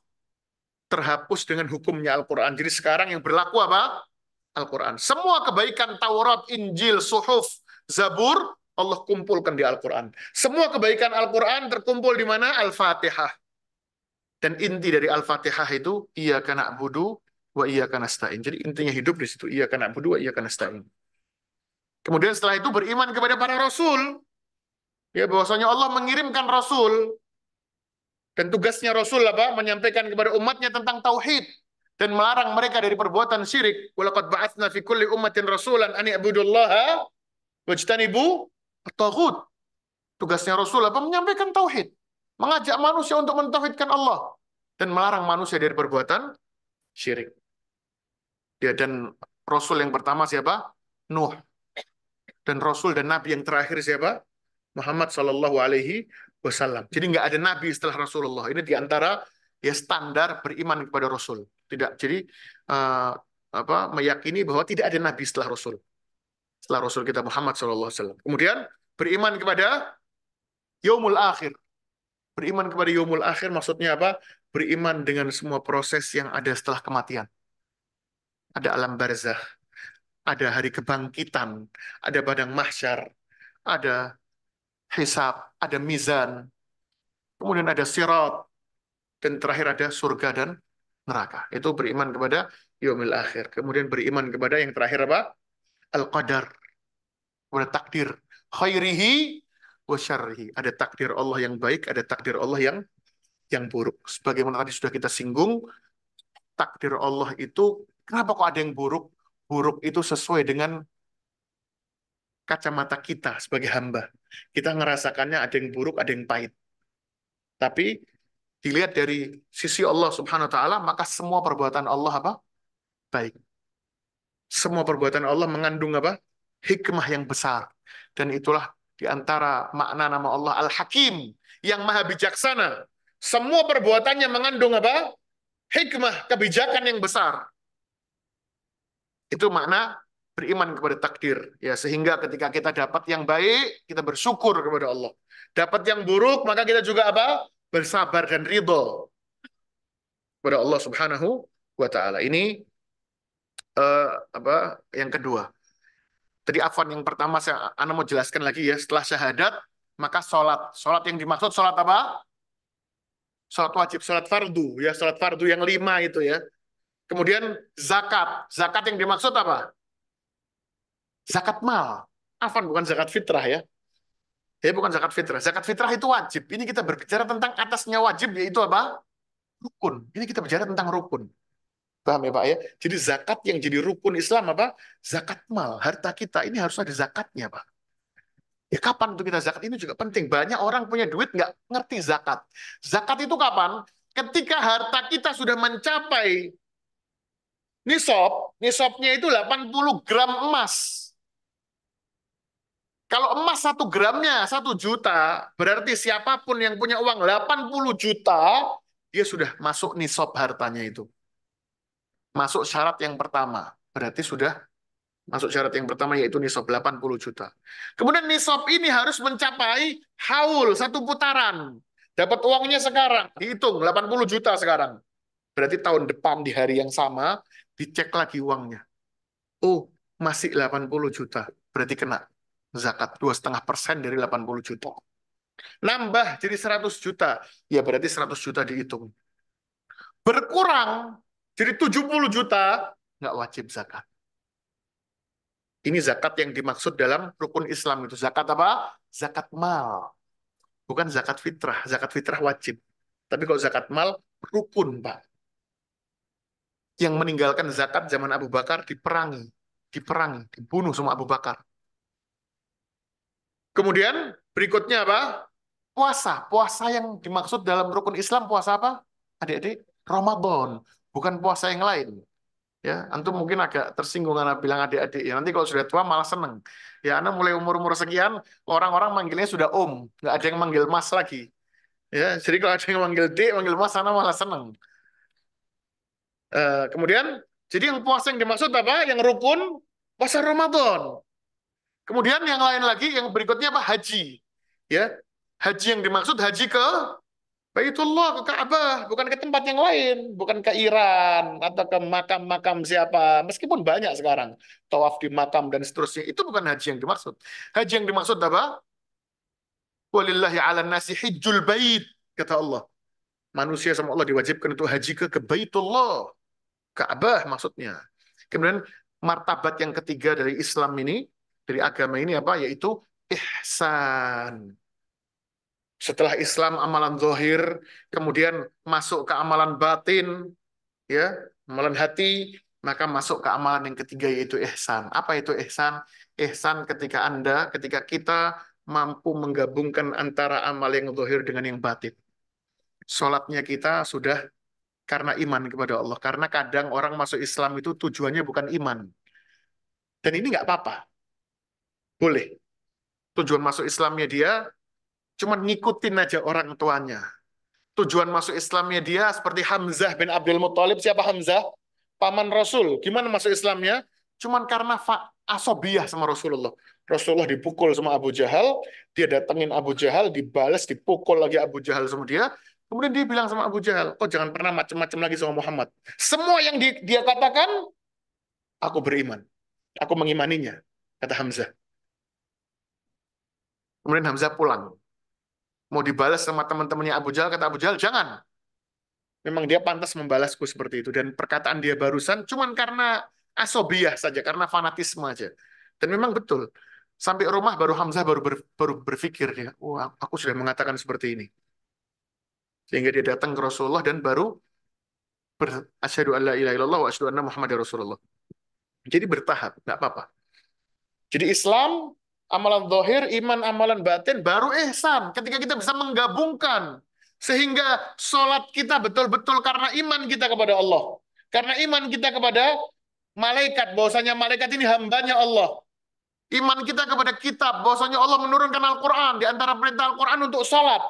terhapus dengan hukumnya Al-Quran jadi sekarang yang berlaku apa Al-Quran semua kebaikan Taurat Injil Suhuf Zabur Allah kumpulkan di Al-Quran. Semua kebaikan Al-Quran terkumpul di mana? Al-Fatihah. Dan inti dari Al-Fatihah itu, Ia kena budu wa Ia kena stain. Jadi intinya hidup di situ, Ia kena budu wa Ia kena stain. Kemudian setelah itu beriman kepada para rasul. Ya bahwasanya Allah mengirimkan rasul. Dan tugasnya rasul apa? Menyampaikan kepada umatnya tentang tauhid dan melarang mereka dari perbuatan syirik. Walaqad ba'atsna fi kulli ummatin rasulan an ya'budullaha wajtanibu Tauhid. Tugasnya Rasul apa? Menyampaikan tauhid. Mengajak manusia untuk mentauhidkan Allah dan melarang manusia dari perbuatan syirik. Ya, dan Rasul yang pertama siapa? Nuh. Dan Rasul dan Nabi yang terakhir siapa? Muhammad Shallallahu Alaihi Wasallam. Jadi nggak ada Nabi setelah Rasulullah. Ini diantara ya standar beriman kepada Rasul. Tidak. Jadi uh, apa meyakini bahwa tidak ada Nabi setelah Rasul. Setelah Rasul kita Muhammad Shallallahu Alaihi Wasallam. Kemudian Beriman kepada Yomul akhir. Beriman kepada Yomul akhir maksudnya apa? Beriman dengan semua proses yang ada setelah kematian. Ada alam barzah, ada hari kebangkitan, ada padang mahsyar, ada hisab, ada mizan, kemudian ada sirat, dan terakhir ada surga dan neraka. Itu beriman kepada yomil akhir. Kemudian beriman kepada yang terakhir apa? Al-qadar. Kepada takdir khairihi wa syarrihi. Ada takdir Allah yang baik, ada takdir Allah yang yang buruk. Sebagaimana tadi sudah kita singgung, takdir Allah itu kenapa kok ada yang buruk? Buruk itu sesuai dengan kacamata kita sebagai hamba. Kita ngerasakannya ada yang buruk, ada yang pahit. Tapi dilihat dari sisi Allah Subhanahu wa taala, maka semua perbuatan Allah apa? baik. Semua perbuatan Allah mengandung apa? hikmah yang besar. Dan itulah di antara makna nama Allah Al-Hakim yang maha bijaksana. Semua perbuatannya mengandung apa? Hikmah, kebijakan yang besar. Itu makna beriman kepada takdir ya sehingga ketika kita dapat yang baik kita bersyukur kepada Allah dapat yang buruk maka kita juga apa bersabar dan ridho kepada Allah Subhanahu wa taala ini uh, apa yang kedua Tadi afwan yang pertama saya ana mau jelaskan lagi ya setelah syahadat maka sholat. Sholat yang dimaksud sholat apa? Sholat wajib, sholat fardu ya sholat fardu yang lima itu ya. Kemudian zakat. Zakat yang dimaksud apa? Zakat mal. Afan bukan zakat fitrah ya. Ya bukan zakat fitrah. Zakat fitrah itu wajib. Ini kita berbicara tentang atasnya wajib yaitu apa? Rukun. Ini kita bicara tentang rukun. Paham ya Pak ya? Jadi zakat yang jadi rukun Islam apa? Zakat mal, harta kita ini harus ada zakatnya Pak. Ya kapan untuk kita zakat ini juga penting. Banyak orang punya duit nggak ngerti zakat. Zakat itu kapan? Ketika harta kita sudah mencapai nisop, nisopnya itu 80 gram emas. Kalau emas satu gramnya satu juta, berarti siapapun yang punya uang 80 juta, dia sudah masuk nisop hartanya itu masuk syarat yang pertama. Berarti sudah masuk syarat yang pertama yaitu nisab 80 juta. Kemudian nisab ini harus mencapai haul satu putaran. Dapat uangnya sekarang, dihitung 80 juta sekarang. Berarti tahun depan di hari yang sama dicek lagi uangnya. Oh, masih 80 juta. Berarti kena zakat 2,5% dari 80 juta. Nambah jadi 100 juta. Ya berarti 100 juta dihitung. Berkurang jadi 70 juta nggak wajib zakat. Ini zakat yang dimaksud dalam rukun Islam itu. Zakat apa? Zakat mal. Bukan zakat fitrah. Zakat fitrah wajib. Tapi kalau zakat mal, rukun, Pak. Yang meninggalkan zakat zaman Abu Bakar diperangi. Diperangi, dibunuh semua Abu Bakar. Kemudian berikutnya apa? Puasa. Puasa yang dimaksud dalam rukun Islam puasa apa? Adik-adik, Ramadan bukan puasa yang lain. Ya, antum ya. mungkin agak tersinggung karena bilang adik-adik ya. Nanti kalau sudah tua malah seneng. Ya, anak mulai umur-umur sekian orang-orang manggilnya sudah om, nggak ada yang manggil mas lagi. Ya, jadi kalau ada yang manggil dik, manggil mas, anak malah seneng. Uh, kemudian, jadi yang puasa yang dimaksud apa? Yang rukun puasa Ramadan. Kemudian yang lain lagi, yang berikutnya apa? Haji. Ya, haji yang dimaksud haji ke Baitullah ke Ka'bah, bukan ke tempat yang lain, bukan ke Iran atau ke makam-makam siapa. Meskipun banyak sekarang tawaf di makam dan seterusnya, itu bukan haji yang dimaksud. Haji yang dimaksud apa? Walillahi 'alan nasi hijjul bait, kata Allah. Manusia sama Allah diwajibkan untuk haji ke ke Baitullah. Ka'bah maksudnya. Kemudian martabat yang ketiga dari Islam ini, dari agama ini apa? Yaitu ihsan setelah Islam amalan zohir kemudian masuk ke amalan batin, ya, amalan hati, maka masuk ke amalan yang ketiga yaitu ihsan. Apa itu ihsan? Ihsan ketika Anda, ketika kita mampu menggabungkan antara amal yang zohir dengan yang batin. Sholatnya kita sudah karena iman kepada Allah. Karena kadang orang masuk Islam itu tujuannya bukan iman. Dan ini nggak apa-apa. Boleh. Tujuan masuk Islamnya dia Cuman ngikutin aja orang tuanya. Tujuan masuk Islamnya dia seperti Hamzah bin Abdul Muthalib. Siapa Hamzah? Paman Rasul. Gimana masuk Islamnya? Cuman karena asobiah sama Rasulullah. Rasulullah dipukul sama Abu Jahal, dia datengin Abu Jahal, dibales, dipukul lagi Abu Jahal sama dia. Kemudian dia bilang sama Abu Jahal, "Oh jangan pernah macam-macam lagi sama Muhammad. Semua yang di, dia katakan, aku beriman. Aku mengimaninya, kata Hamzah. Kemudian Hamzah pulang mau dibalas sama teman-temannya Abu Jal kata Abu Jal jangan. Memang dia pantas membalasku seperti itu. Dan perkataan dia barusan cuman karena asobiah saja, karena fanatisme aja. Dan memang betul. Sampai rumah baru Hamzah baru ber, baru berpikir ya, oh, aku sudah mengatakan seperti ini. Sehingga dia datang ke Rasulullah dan baru ber, asyhadu alla ilaha illallah wa asyhadu anna Muhammadar Rasulullah. Jadi bertahap, nggak apa-apa. Jadi Islam amalan zahir iman, amalan batin, baru ihsan. Ketika kita bisa menggabungkan. Sehingga sholat kita betul-betul karena iman kita kepada Allah. Karena iman kita kepada malaikat. Bahwasanya malaikat ini hambanya Allah. Iman kita kepada kitab. Bahwasanya Allah menurunkan Al-Quran. Di antara perintah Al-Quran untuk sholat.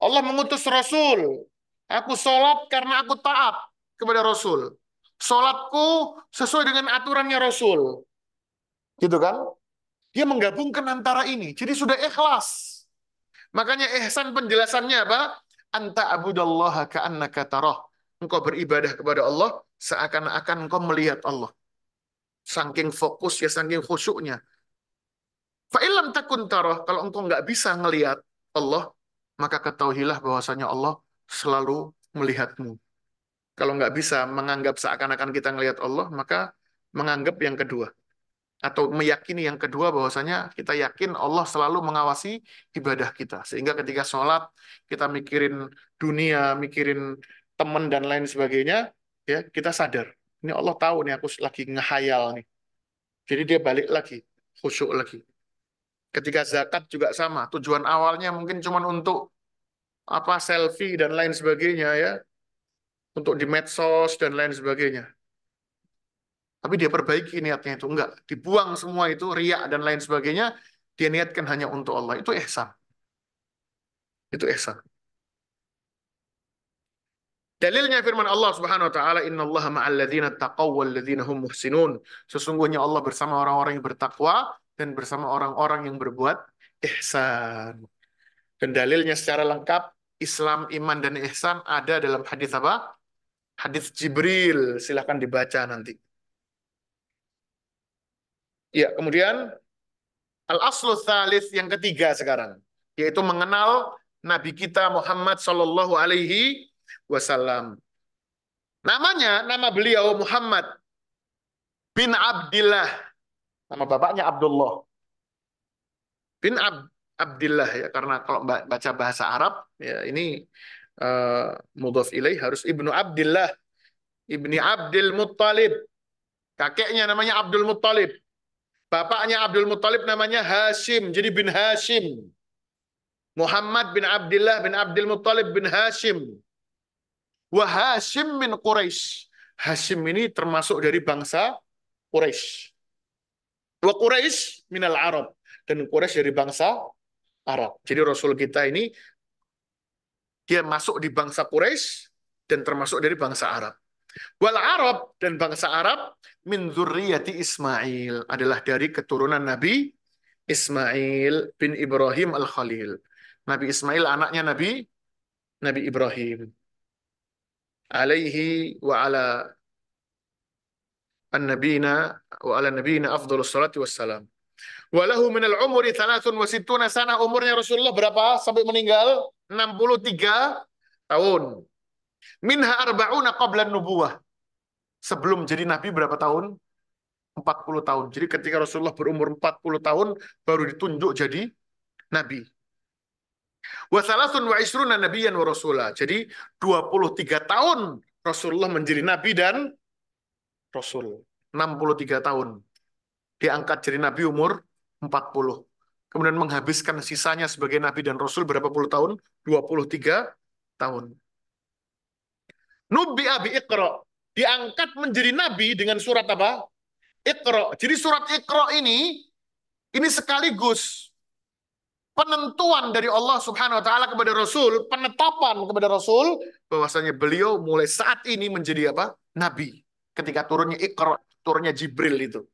Allah mengutus Rasul. Aku sholat karena aku taat kepada Rasul. Sholatku sesuai dengan aturannya Rasul. Gitu kan? Dia menggabungkan antara ini. Jadi sudah ikhlas. Makanya ihsan penjelasannya apa? Anta abudallaha ka'annaka tarah. Engkau beribadah kepada Allah seakan-akan engkau melihat Allah. Saking fokus ya, saking khusyuknya. Fa'ilam takun tarah, kalau engkau nggak bisa ngelihat Allah, maka ketahuilah bahwasanya Allah selalu melihatmu. Kalau nggak bisa menganggap seakan-akan kita ngelihat Allah, maka menganggap yang kedua atau meyakini yang kedua bahwasanya kita yakin Allah selalu mengawasi ibadah kita sehingga ketika sholat kita mikirin dunia mikirin teman dan lain sebagainya ya kita sadar ini Allah tahu nih aku lagi ngehayal nih jadi dia balik lagi khusyuk lagi ketika zakat juga sama tujuan awalnya mungkin cuma untuk apa selfie dan lain sebagainya ya untuk di medsos dan lain sebagainya tapi dia perbaiki niatnya itu. Enggak, dibuang semua itu, riak dan lain sebagainya. Dia niatkan hanya untuk Allah. Itu ihsan. Itu ihsan. Dalilnya firman Allah Subhanahu wa taala, "Innallaha ma'al ladzina taqaw wal ladzina hum muhsinun." Sesungguhnya Allah bersama orang-orang yang bertakwa dan bersama orang-orang yang berbuat ihsan. Dan dalilnya secara lengkap Islam, iman dan ihsan ada dalam hadis apa? Hadis Jibril. Silahkan dibaca nanti. Ya, kemudian al-aslu thalith yang ketiga sekarang yaitu mengenal nabi kita Muhammad Shallallahu alaihi wasallam. Namanya nama beliau Muhammad bin Abdullah. Nama bapaknya Abdullah. Bin Ab Abdullah ya karena kalau baca bahasa Arab ya ini uh, eh, mudhaf ilaih harus Ibnu Abdullah. Ibni Abdul Muttalib. Kakeknya namanya Abdul Muttalib. Bapaknya Abdul Muthalib namanya Hashim, jadi bin Hashim. Muhammad bin Abdullah bin Abdul Muthalib bin Hashim. Wah Hashim min Quraisy. Hashim ini termasuk dari bangsa Quraisy. Wa Quraisy al Arab dan Quraisy dari bangsa Arab. Jadi Rasul kita ini dia masuk di bangsa Quraisy dan termasuk dari bangsa Arab. Wal Arab dan bangsa Arab min zurriyati Ismail adalah dari keturunan Nabi Ismail bin Ibrahim al-Khalil. Nabi Ismail anaknya Nabi Nabi Ibrahim. Alaihi wa ala an-nabiyina wa ala nabiyina afdhalus salati wassalam. Walahu minal umuri thalatun wa situna sana. Umurnya Rasulullah berapa sampai meninggal? 63 tahun. Minha arba'una qabla nubuwah sebelum jadi nabi berapa tahun? 40 tahun. Jadi ketika Rasulullah berumur 40 tahun baru ditunjuk jadi nabi. Wa salasun wa isruna nabiyan wa rasula. Jadi 23 tahun Rasulullah menjadi nabi dan rasul. 63 tahun. Diangkat jadi nabi umur 40. Kemudian menghabiskan sisanya sebagai nabi dan rasul berapa puluh tahun? 23 tahun. Nubi abi iqra diangkat menjadi nabi dengan surat apa? ikro Jadi surat ikro ini ini sekaligus penentuan dari Allah Subhanahu wa taala kepada Rasul, penetapan kepada Rasul bahwasanya beliau mulai saat ini menjadi apa? nabi ketika turunnya Iqra, turunnya Jibril itu.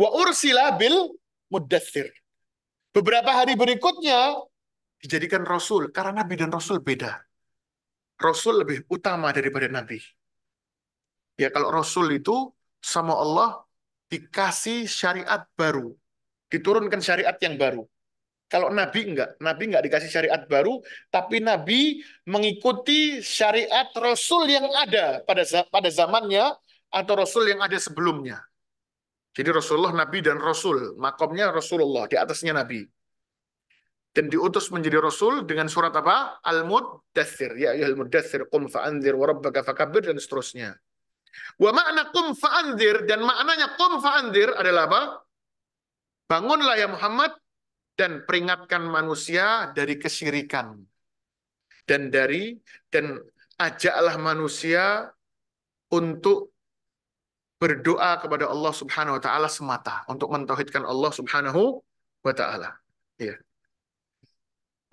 Wa ursila bil mudathir. Beberapa hari berikutnya dijadikan rasul karena nabi dan rasul beda. Rasul lebih utama daripada nabi. Ya kalau Rasul itu sama Allah dikasih syariat baru, diturunkan syariat yang baru. Kalau Nabi enggak, Nabi enggak dikasih syariat baru, tapi Nabi mengikuti syariat Rasul yang ada pada pada zamannya atau Rasul yang ada sebelumnya. Jadi Rasulullah Nabi dan Rasul, makomnya Rasulullah di atasnya Nabi. Dan diutus menjadi Rasul dengan surat apa? Al-Muddathir. Ya, ya al muddathir, qum fa'anzir, warabbaka fakabir, dan seterusnya. Wa makna kum fa'andir dan maknanya kum fa'andir adalah apa? Bangunlah ya Muhammad dan peringatkan manusia dari kesyirikan dan dari dan ajaklah manusia untuk berdoa kepada Allah Subhanahu wa taala semata untuk mentauhidkan Allah Subhanahu wa taala. Iya.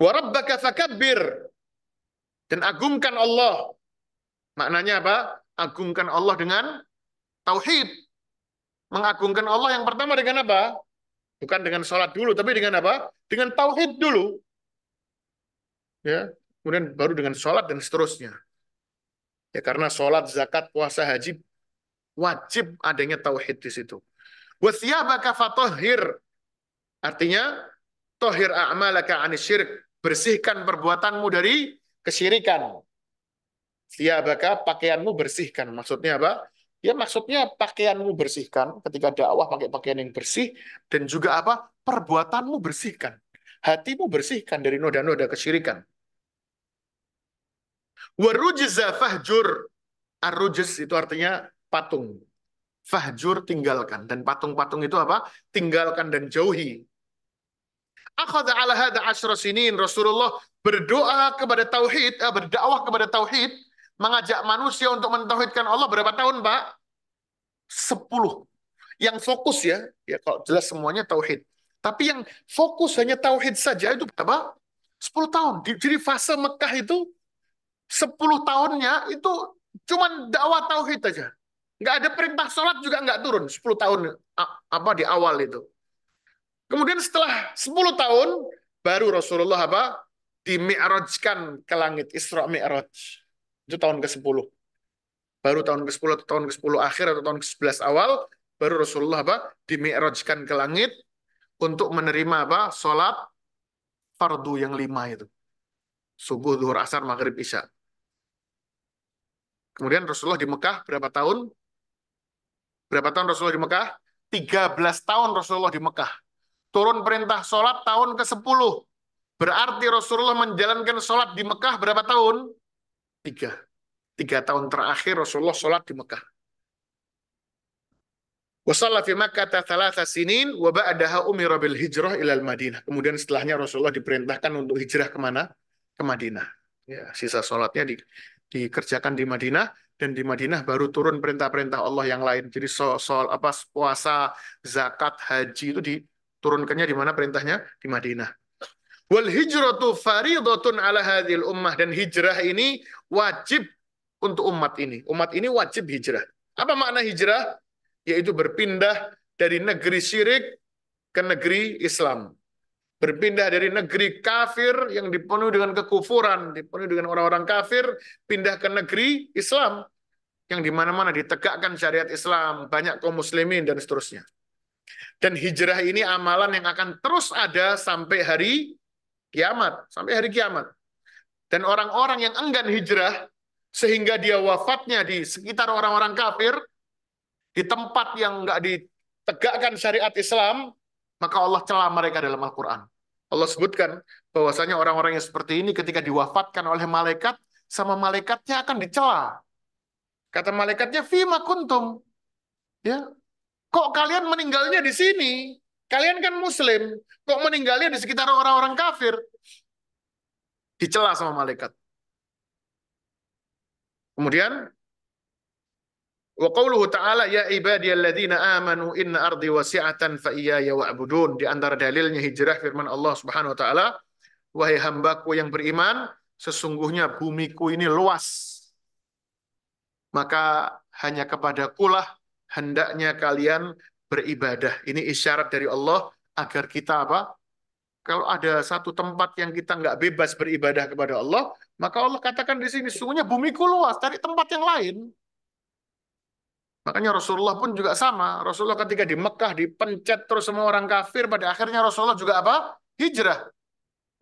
Wa rabbaka dan agungkan Allah. Maknanya apa? agungkan Allah dengan tauhid. Mengagungkan Allah yang pertama dengan apa? Bukan dengan sholat dulu, tapi dengan apa? Dengan tauhid dulu. Ya, kemudian baru dengan sholat dan seterusnya. Ya, karena sholat, zakat, puasa, haji wajib adanya tauhid di situ. Wasiyabaka fatohir. Artinya, tohir a'malaka anisir, Bersihkan perbuatanmu dari kesyirikan. Siabaka pakaianmu bersihkan. Maksudnya apa? Ya maksudnya pakaianmu bersihkan ketika dakwah pakai pakaian yang bersih dan juga apa? perbuatanmu bersihkan. Hatimu bersihkan dari noda-noda kesyirikan. Warujiza fahjur. arujiz itu artinya patung. Fahjur tinggalkan dan patung-patung itu apa? Tinggalkan dan jauhi. Akhadha ala hadha asyra sinin Rasulullah berdoa kepada tauhid, eh, berdakwah kepada tauhid mengajak manusia untuk mentauhidkan Allah berapa tahun, Pak? Sepuluh. Yang fokus ya, ya kalau jelas semuanya tauhid. Tapi yang fokus hanya tauhid saja itu berapa? Sepuluh tahun. Jadi fase Mekah itu sepuluh tahunnya itu cuma dakwah tauhid aja. Nggak ada perintah sholat juga nggak turun. Sepuluh tahun apa di awal itu. Kemudian setelah sepuluh tahun, baru Rasulullah apa? Dimi'rajkan ke langit, Isra Mi'raj. Itu tahun ke-10. Baru tahun ke-10 atau tahun ke-10 akhir atau tahun ke-11 awal, baru Rasulullah apa? Dimi'rajkan ke langit untuk menerima apa? Salat fardu yang lima itu. Subuh, zuhur, asar, maghrib, isya. Kemudian Rasulullah di Mekah berapa tahun? Berapa tahun Rasulullah di Mekah? 13 tahun Rasulullah di Mekah. Turun perintah sholat tahun ke-10. Berarti Rasulullah menjalankan sholat di Mekah berapa tahun? tiga. Tiga tahun terakhir Rasulullah sholat di Mekah. Wasallah fi Makkah sinin wa ba'daha umira bil hijrah ilal Madinah. Kemudian setelahnya Rasulullah diperintahkan untuk hijrah kemana? Ke Madinah. Ya, sisa sholatnya di, dikerjakan di Madinah dan di Madinah baru turun perintah-perintah Allah yang lain. Jadi so, so, apa puasa, zakat, haji itu diturunkannya di mana perintahnya? Di Madinah. Wal hijratu faridatun ala hadhil ummah dan hijrah ini wajib untuk umat ini. Umat ini wajib hijrah. Apa makna hijrah? Yaitu berpindah dari negeri syirik ke negeri Islam. Berpindah dari negeri kafir yang dipenuhi dengan kekufuran, dipenuhi dengan orang-orang kafir, pindah ke negeri Islam yang di mana-mana ditegakkan syariat Islam, banyak kaum muslimin dan seterusnya. Dan hijrah ini amalan yang akan terus ada sampai hari kiamat, sampai hari kiamat. Dan orang-orang yang enggan hijrah, sehingga dia wafatnya di sekitar orang-orang kafir, di tempat yang nggak ditegakkan syariat Islam, maka Allah celah mereka dalam Al-Quran. Allah sebutkan bahwasanya orang-orang yang seperti ini ketika diwafatkan oleh malaikat, sama malaikatnya akan dicela. Kata malaikatnya, Fima kuntum. Ya, kok kalian meninggalnya di sini? Kalian kan muslim, kok meninggalnya di sekitar orang-orang kafir? dicela sama malaikat. Kemudian wa qauluhu ta'ala ya ibadilladina amanu inna ardi wasi'atan fa iyaya wa'budun di antara dalilnya hijrah firman Allah Subhanahu wa taala wahai hambaku yang beriman sesungguhnya bumiku ini luas maka hanya kepada lah hendaknya kalian beribadah ini isyarat dari Allah agar kita apa kalau ada satu tempat yang kita nggak bebas beribadah kepada Allah, maka Allah katakan di sini, sungguhnya bumiku luas, cari tempat yang lain. Makanya Rasulullah pun juga sama. Rasulullah ketika di Mekah dipencet terus semua orang kafir, pada akhirnya Rasulullah juga apa? Hijrah.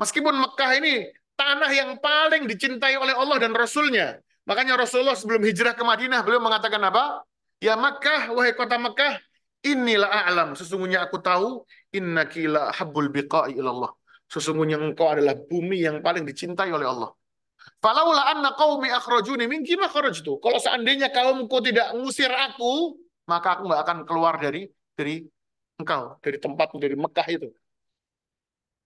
Meskipun Mekah ini tanah yang paling dicintai oleh Allah dan Rasulnya. Makanya Rasulullah sebelum hijrah ke Madinah, beliau mengatakan apa? Ya Mekah, wahai kota Mekah, Inilah alam, sesungguhnya aku tahu inna kila habbul biqa'i ilallah. Sesungguhnya engkau adalah bumi yang paling dicintai oleh Allah. Falaula anna qaumi akhrajuni min kima kharajtu. Kalau seandainya kaumku tidak ngusir aku, maka aku nggak akan keluar dari dari engkau, dari tempatmu, dari Mekah itu.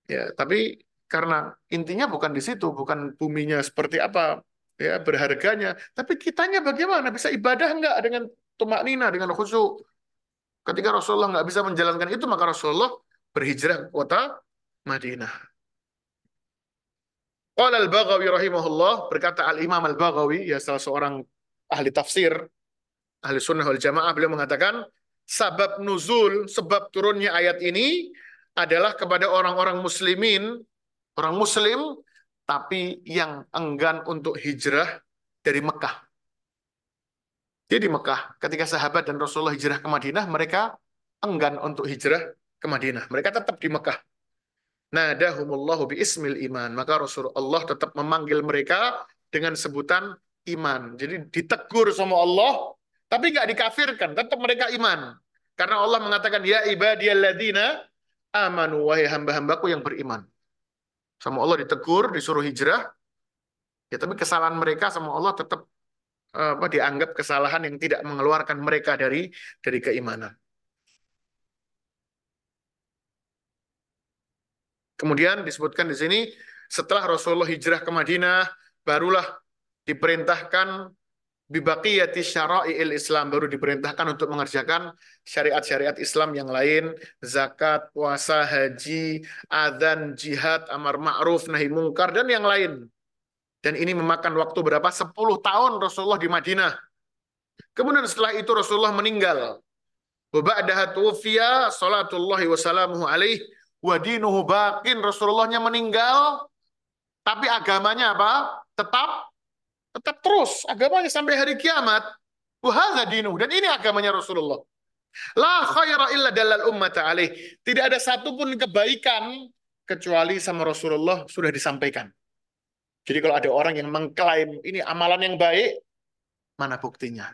Ya, tapi karena intinya bukan di situ, bukan buminya seperti apa, ya berharganya, tapi kitanya bagaimana bisa ibadah nggak dengan tumak nina, dengan khusyuk, Ketika Rasulullah nggak bisa menjalankan itu, maka Rasulullah berhijrah ke kota Madinah. Qala al-Baghawi rahimahullah, berkata al-Imam al-Baghawi, ya salah seorang ahli tafsir, ahli sunnah wal jamaah, beliau mengatakan, sebab nuzul, sebab turunnya ayat ini adalah kepada orang-orang muslimin, orang muslim, tapi yang enggan untuk hijrah dari Mekah. Dia di Mekah. Ketika sahabat dan Rasulullah hijrah ke Madinah, mereka enggan untuk hijrah ke Madinah. Mereka tetap di Mekah. Nadahumullahu bi ismil iman. Maka Rasulullah tetap memanggil mereka dengan sebutan iman. Jadi ditegur sama Allah, tapi nggak dikafirkan. Tetap mereka iman. Karena Allah mengatakan, Ya ibadiyalladzina amanu, wahai hamba-hambaku yang beriman. Sama Allah ditegur, disuruh hijrah. Ya tapi kesalahan mereka sama Allah tetap apa dianggap kesalahan yang tidak mengeluarkan mereka dari dari keimanan. Kemudian disebutkan di sini setelah Rasulullah hijrah ke Madinah barulah diperintahkan bibaqiyati syara'il Islam baru diperintahkan untuk mengerjakan syariat-syariat Islam yang lain zakat, puasa, haji, adzan, jihad, amar ma'ruf, nahi mungkar dan yang lain dan ini memakan waktu berapa? 10 tahun Rasulullah di Madinah. Kemudian setelah itu Rasulullah meninggal. Waba'daha tuwfiya salatullahi wasalamuhu alaih Rasulullahnya meninggal, tapi agamanya apa? Tetap tetap terus agamanya sampai hari kiamat. dinuh. Dan ini agamanya Rasulullah. La khaira dalal ummat alaih. Tidak ada satupun kebaikan kecuali sama Rasulullah sudah disampaikan. Jadi kalau ada orang yang mengklaim ini amalan yang baik, mana buktinya?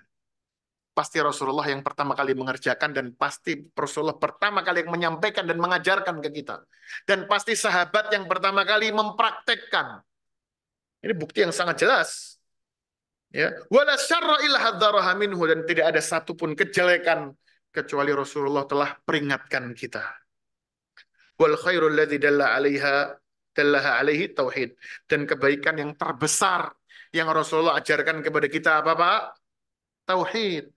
Pasti Rasulullah yang pertama kali mengerjakan dan pasti Rasulullah pertama kali yang menyampaikan dan mengajarkan ke kita. Dan pasti sahabat yang pertama kali mempraktekkan. Ini bukti yang sangat jelas. Ya, wala syarra dan tidak ada satupun kejelekan kecuali Rasulullah telah peringatkan kita. Wal khairul dalaha alaihi tauhid dan kebaikan yang terbesar yang Rasulullah ajarkan kepada kita apa Pak? Tauhid.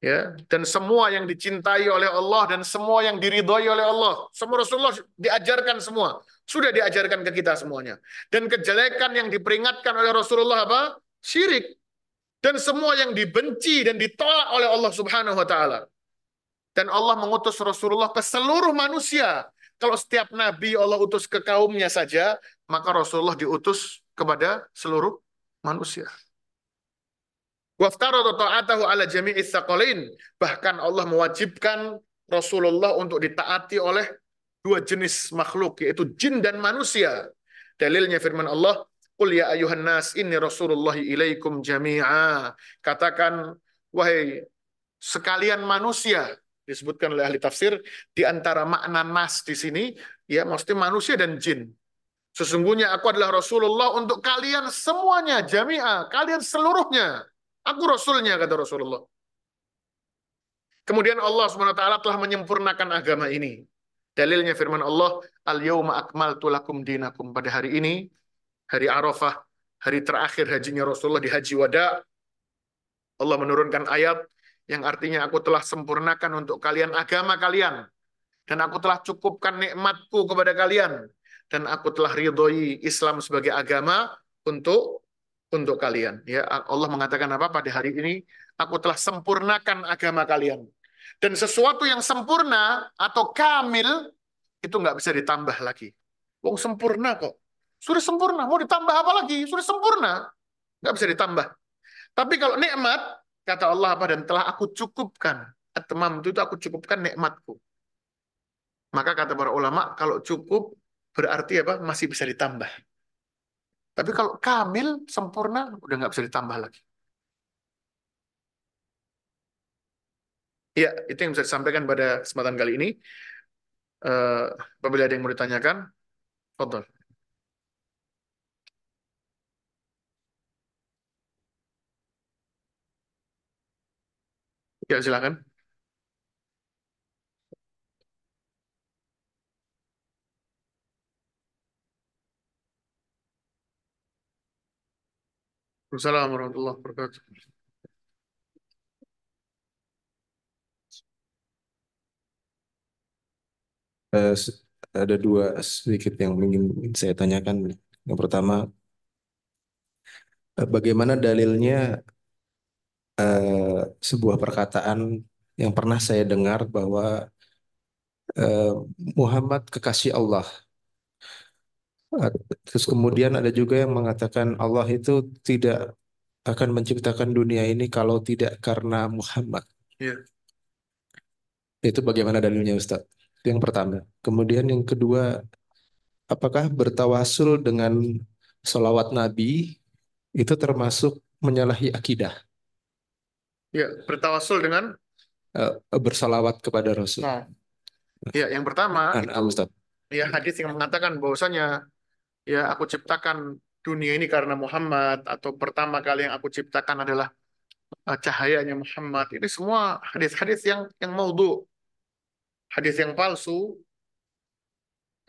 Ya, dan semua yang dicintai oleh Allah dan semua yang diridhoi oleh Allah, semua Rasulullah diajarkan semua, sudah diajarkan ke kita semuanya. Dan kejelekan yang diperingatkan oleh Rasulullah apa? Syirik. Dan semua yang dibenci dan ditolak oleh Allah Subhanahu wa taala. Dan Allah mengutus Rasulullah ke seluruh manusia kalau setiap nabi Allah utus ke kaumnya saja, maka Rasulullah diutus kepada seluruh manusia. ala Bahkan Allah mewajibkan Rasulullah untuk ditaati oleh dua jenis makhluk, yaitu jin dan manusia. Dalilnya firman Allah, Qul ya ayuhan nas inni rasulullahi ilaikum jami'a. Katakan, wahai sekalian manusia, disebutkan oleh ahli tafsir di antara makna nas di sini ya maksudnya manusia dan jin. Sesungguhnya aku adalah Rasulullah untuk kalian semuanya, jami'ah, kalian seluruhnya. Aku Rasulnya, kata Rasulullah. Kemudian Allah SWT telah menyempurnakan agama ini. Dalilnya firman Allah, al yauma akmaltu lakum dinakum. Pada hari ini, hari Arafah, hari terakhir hajinya Rasulullah di Haji Wada, Allah menurunkan ayat, yang artinya aku telah sempurnakan untuk kalian agama kalian dan aku telah cukupkan nikmatku kepada kalian dan aku telah ridhoi Islam sebagai agama untuk untuk kalian ya Allah mengatakan apa pada hari ini aku telah sempurnakan agama kalian dan sesuatu yang sempurna atau kamil itu nggak bisa ditambah lagi wong sempurna kok sudah sempurna mau ditambah apa lagi sudah sempurna nggak bisa ditambah tapi kalau nikmat Kata Allah apa? Dan telah aku cukupkan. Atmam itu aku cukupkan nikmatku. Maka kata para ulama, kalau cukup berarti apa? Masih bisa ditambah. Tapi kalau kamil, sempurna, udah nggak bisa ditambah lagi. Ya, itu yang bisa disampaikan pada kesempatan kali ini. Uh, apabila ada yang mau ditanyakan, fotol. Ya, silakan. Assalamualaikum warahmatullahi wabarakatuh. Uh, ada dua sedikit yang ingin saya tanyakan. Yang pertama, eh, bagaimana dalilnya Eh, sebuah perkataan yang pernah saya dengar bahwa eh, Muhammad kekasih Allah. Terus kemudian ada juga yang mengatakan Allah itu tidak akan menciptakan dunia ini kalau tidak karena Muhammad. Yeah. Itu bagaimana dalilnya Ustaz? Itu yang pertama. Kemudian yang kedua, apakah bertawasul dengan sholawat Nabi itu termasuk menyalahi akidah? Ya, bertawasul dengan uh, bersolawat kepada Rasul. Nah, ya, yang pertama ah, itu, ah, ya hadis yang mengatakan bahwasanya ya aku ciptakan dunia ini karena Muhammad atau pertama kali yang aku ciptakan adalah uh, cahayanya Muhammad. Ini semua hadis-hadis yang yang maudhu. Hadis yang palsu.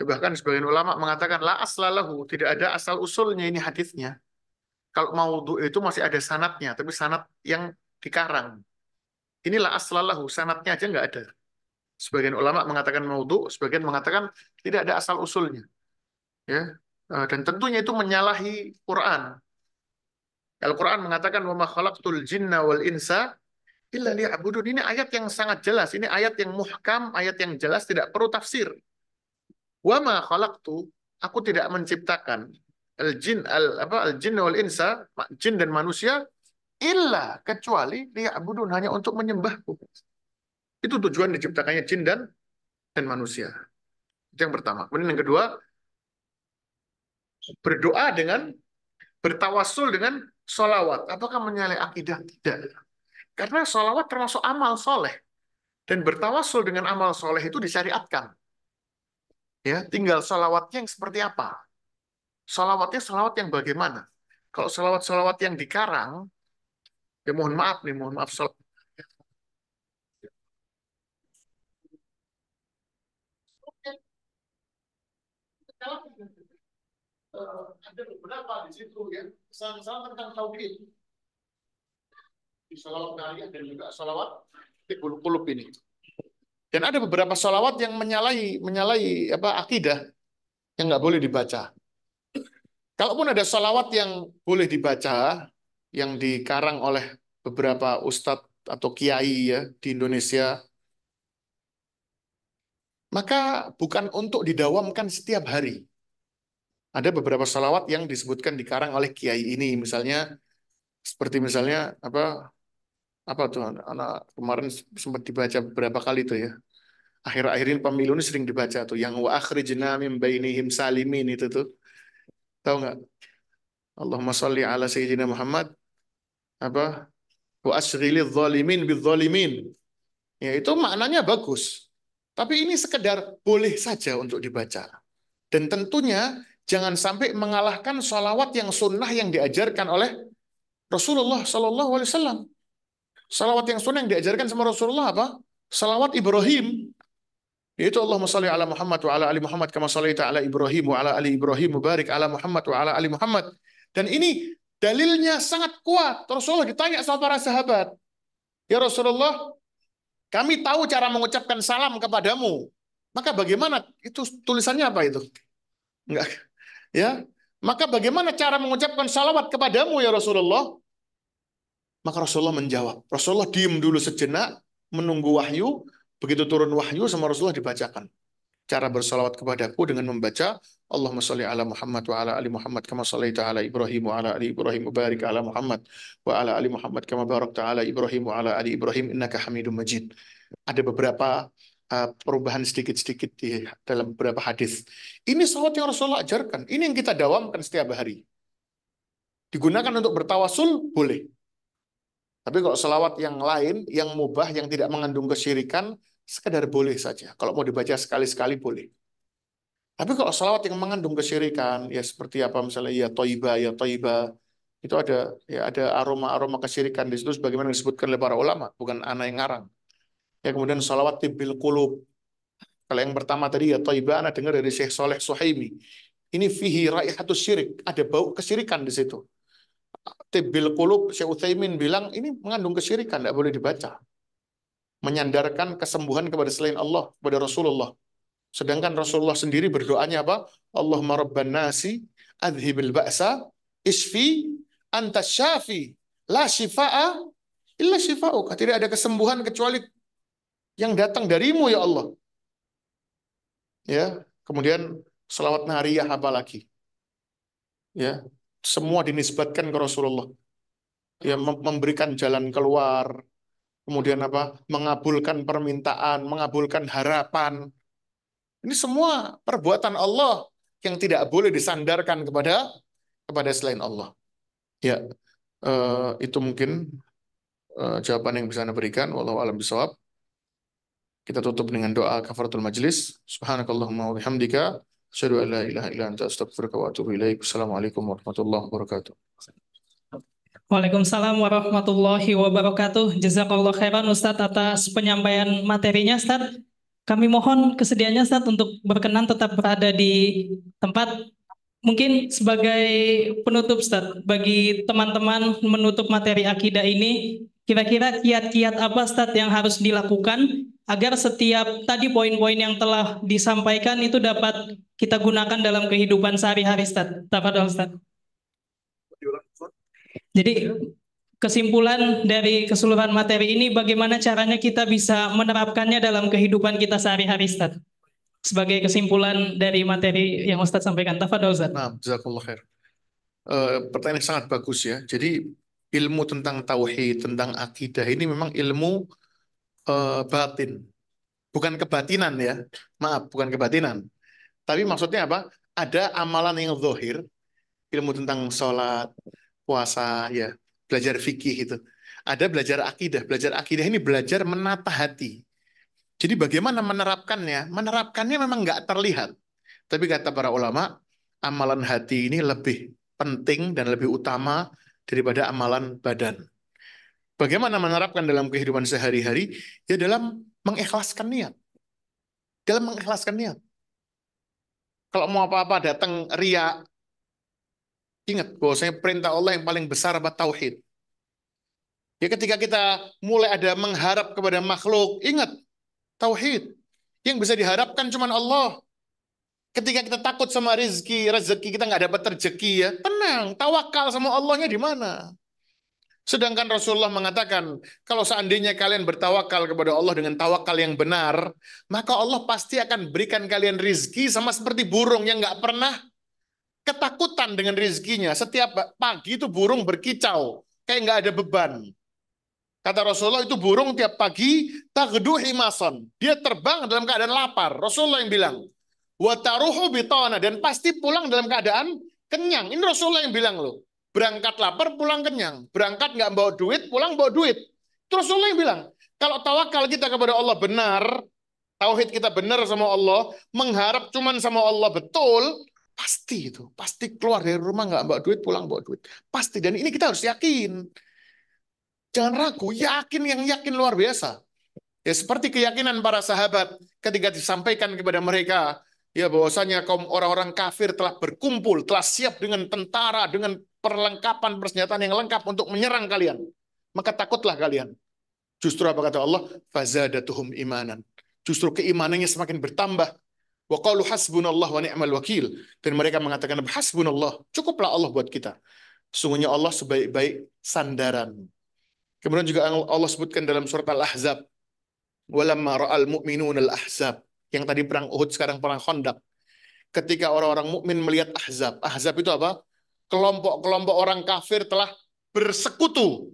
Bahkan sebagian ulama mengatakan la aslalahu, tidak ada asal usulnya ini hadisnya. Kalau maudhu itu masih ada sanatnya, tapi sanat yang dikarang. Inilah aslalahu, sanatnya aja nggak ada. Sebagian ulama mengatakan maudhu, sebagian mengatakan tidak ada asal usulnya. Ya, e, dan tentunya itu menyalahi Quran. Al-Quran mengatakan wa khalaqtul jinna wal insa illa liya'budun. Ini ayat yang sangat jelas, ini ayat yang muhkam, ayat yang jelas tidak perlu tafsir. Wa ma khalaqtu, aku tidak menciptakan al jin al apa al jin wal insa, jin dan manusia Illa kecuali liya'budun hanya untuk menyembahku. Itu tujuan diciptakannya jin dan dan manusia. Itu yang pertama. Kemudian yang kedua, berdoa dengan bertawasul dengan solawat. Apakah menyalahi akidah? Tidak. Karena solawat termasuk amal soleh. Dan bertawasul dengan amal soleh itu disyariatkan. Ya, tinggal solawatnya yang seperti apa? Solawatnya solawat yang bagaimana? Kalau solawat-solawat yang dikarang, ya mohon maaf nih mohon maaf salah ada beberapa di situ ya pesan tentang tauhid di salawat kalian dan juga salawat tikul kulub ini dan ada beberapa salawat yang menyalahi menyalahi apa akidah yang nggak boleh dibaca kalaupun ada salawat yang boleh dibaca yang dikarang oleh beberapa ustadz atau kiai ya di Indonesia. Maka bukan untuk didawamkan setiap hari. Ada beberapa salawat yang disebutkan dikarang oleh kiai ini, misalnya seperti misalnya apa apa tuh anak kemarin sempat dibaca beberapa kali tuh ya. Akhir-akhir ini pemilu ini sering dibaca tuh yang wa akhrijna min bainihim salimin itu tuh. Tahu nggak? Allahumma sholli ala sayyidina Muhammad apa wa asrilil zalimin bidzalimin. Ya itu maknanya bagus. Tapi ini sekedar boleh saja untuk dibaca. Dan tentunya jangan sampai mengalahkan sholawat yang sunnah yang diajarkan oleh Rasulullah Shallallahu Alaihi Wasallam. Salawat yang sunnah yang diajarkan sama Rasulullah apa? Salawat Ibrahim. itu Allahumma salli ala Muhammad wa ala ali Muhammad kama salli ala Ibrahim wa ala ali Ibrahim mubarik ala Muhammad wa ala ali Muhammad. Dan ini Dalilnya sangat kuat. Rasulullah ditanya sama para sahabat. Ya Rasulullah, kami tahu cara mengucapkan salam kepadamu. Maka bagaimana? Itu tulisannya apa itu? Enggak. Ya. Maka bagaimana cara mengucapkan salawat kepadamu ya Rasulullah? Maka Rasulullah menjawab. Rasulullah diem dulu sejenak, menunggu wahyu. Begitu turun wahyu sama Rasulullah dibacakan. Cara bersalawat kepadaku dengan membaca Allahumma salli ala Muhammad wa ala ali Muhammad kama salli ala Ibrahim wa ala ali Ibrahim wa barik ala Muhammad wa ala ali Muhammad kama barakta ala Ibrahim wa ala ali Ibrahim innaka hamidun Majid. Ada beberapa uh, perubahan sedikit-sedikit di dalam beberapa hadis. Ini salat yang Rasulullah ajarkan. Ini yang kita dawamkan setiap hari. Digunakan untuk bertawasul boleh. Tapi kalau selawat yang lain, yang mubah, yang tidak mengandung kesyirikan, sekedar boleh saja. Kalau mau dibaca sekali-sekali boleh. Tapi kalau salawat yang mengandung kesyirikan, ya seperti apa misalnya ya toiba, ya toiba, itu ada ya ada aroma-aroma kesyirikan di situ sebagaimana disebutkan oleh para ulama, bukan anak yang ngarang. Ya kemudian salawat tibil kulub. Kalau yang pertama tadi ya toiba, anak dengar dari Syekh Soleh Suhaimi. Ini fihi raihatus syirik, ada bau kesyirikan di situ. Tibil kulub, Syekh Uthaimin bilang ini mengandung kesyirikan, tidak boleh dibaca. Menyandarkan kesembuhan kepada selain Allah, kepada Rasulullah Sedangkan Rasulullah sendiri berdoanya apa? Allahumma rabban nasi adhibil ba'sa isfi anta syafi la syifa'a illa syifa'uka. Tidak ada kesembuhan kecuali yang datang darimu ya Allah. Ya, kemudian selawat nariyah apa lagi Ya, semua dinisbatkan ke Rasulullah. Ya, memberikan jalan keluar, kemudian apa? Mengabulkan permintaan, mengabulkan harapan. Ini semua perbuatan Allah yang tidak boleh disandarkan kepada kepada selain Allah. Ya, uh, itu mungkin uh, jawaban yang bisa Anda berikan. Wallahu alam bisawab. Kita tutup dengan doa kafaratul majlis. Subhanakallahumma wa bihamdika. Asyadu an la ilaha illa anta astagfirullah wa atubu ilaik. Assalamualaikum warahmatullahi wabarakatuh. Waalaikumsalam warahmatullahi wabarakatuh. Jazakallah khairan Ustaz atas penyampaian materinya Ustaz. Kami mohon kesediaannya saat untuk berkenan tetap berada di tempat. Mungkin sebagai penutup Ustaz, bagi teman-teman menutup materi akidah ini, kira-kira kiat-kiat apa Ustaz yang harus dilakukan agar setiap tadi poin-poin yang telah disampaikan itu dapat kita gunakan dalam kehidupan sehari-hari Ustaz. Tafadhol Ustaz. Jadi kesimpulan dari keseluruhan materi ini bagaimana caranya kita bisa menerapkannya dalam kehidupan kita sehari-hari Ustaz. Sebagai kesimpulan dari materi yang Ustaz sampaikan. Tafadol Ustaz. Nah, jazakallah khair. E, pertanyaan yang sangat bagus ya. Jadi ilmu tentang tauhid, tentang akidah ini memang ilmu e, batin. Bukan kebatinan ya. Maaf, bukan kebatinan. Tapi maksudnya apa? Ada amalan yang zahir, ilmu tentang sholat, puasa, ya belajar fikih itu. Ada belajar akidah. Belajar akidah ini belajar menata hati. Jadi bagaimana menerapkannya? Menerapkannya memang nggak terlihat. Tapi kata para ulama, amalan hati ini lebih penting dan lebih utama daripada amalan badan. Bagaimana menerapkan dalam kehidupan sehari-hari? Ya dalam mengikhlaskan niat. Dalam mengikhlaskan niat. Kalau mau apa-apa datang riak. Ingat saya perintah Allah yang paling besar apa tauhid. Ya ketika kita mulai ada mengharap kepada makhluk, ingat tauhid. Yang bisa diharapkan cuma Allah. Ketika kita takut sama rezeki, rezeki kita nggak dapat rezeki ya, tenang, tawakal sama Allahnya di mana? Sedangkan Rasulullah mengatakan, kalau seandainya kalian bertawakal kepada Allah dengan tawakal yang benar, maka Allah pasti akan berikan kalian rizki sama seperti burung yang nggak pernah ketakutan dengan rezekinya Setiap pagi itu burung berkicau, kayak nggak ada beban. Kata Rasulullah itu burung tiap pagi tagdu himason. Dia terbang dalam keadaan lapar. Rasulullah yang bilang, wataruhu bitona dan pasti pulang dalam keadaan kenyang. Ini Rasulullah yang bilang loh. Berangkat lapar, pulang kenyang. Berangkat nggak bawa duit, pulang bawa duit. Terus Rasulullah yang bilang. Kalau tawakal kita kepada Allah benar, tauhid kita benar sama Allah, mengharap cuman sama Allah betul, Pasti itu. Pasti keluar dari rumah nggak bawa duit, pulang bawa duit. Pasti. Dan ini kita harus yakin. Jangan ragu. Yakin yang yakin luar biasa. Ya seperti keyakinan para sahabat ketika disampaikan kepada mereka ya bahwasanya kaum orang-orang kafir telah berkumpul, telah siap dengan tentara, dengan perlengkapan persenjataan yang lengkap untuk menyerang kalian. Maka takutlah kalian. Justru apa kata Allah? Fazadatuhum imanan. Justru keimanannya semakin bertambah Wa qalu hasbunallah wa ni'mal wakil. Dan mereka mengatakan hasbunallah, cukuplah Allah buat kita. Sungguhnya Allah sebaik-baik sandaran. Kemudian juga Allah sebutkan dalam surat Al-Ahzab, walamma ra'al mu'minun al-ahzab. Yang tadi perang Uhud sekarang perang Khandaq. Ketika orang-orang mukmin melihat Ahzab. Ahzab itu apa? Kelompok-kelompok orang kafir telah bersekutu.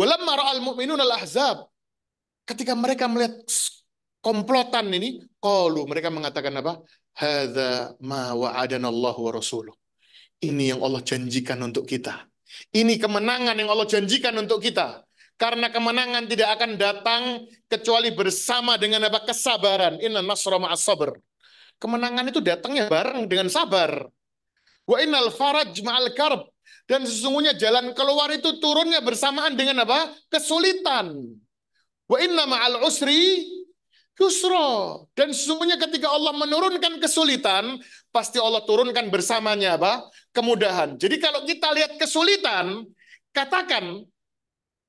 Walamma ra'al mu'minun al-ahzab. Ketika mereka melihat komplotan ini, kalau mereka mengatakan apa? Hada ma wa'adana Allah wa rasuluh. Ini yang Allah janjikan untuk kita. Ini kemenangan yang Allah janjikan untuk kita. Karena kemenangan tidak akan datang kecuali bersama dengan apa? Kesabaran. Inna nasra sabr. Kemenangan itu datangnya bareng dengan sabar. Wa innal faraj ma'al karb. Dan sesungguhnya jalan keluar itu turunnya bersamaan dengan apa? Kesulitan. Wa inna ma'al usri Kusro Dan sesungguhnya ketika Allah menurunkan kesulitan, pasti Allah turunkan bersamanya apa? kemudahan. Jadi kalau kita lihat kesulitan, katakan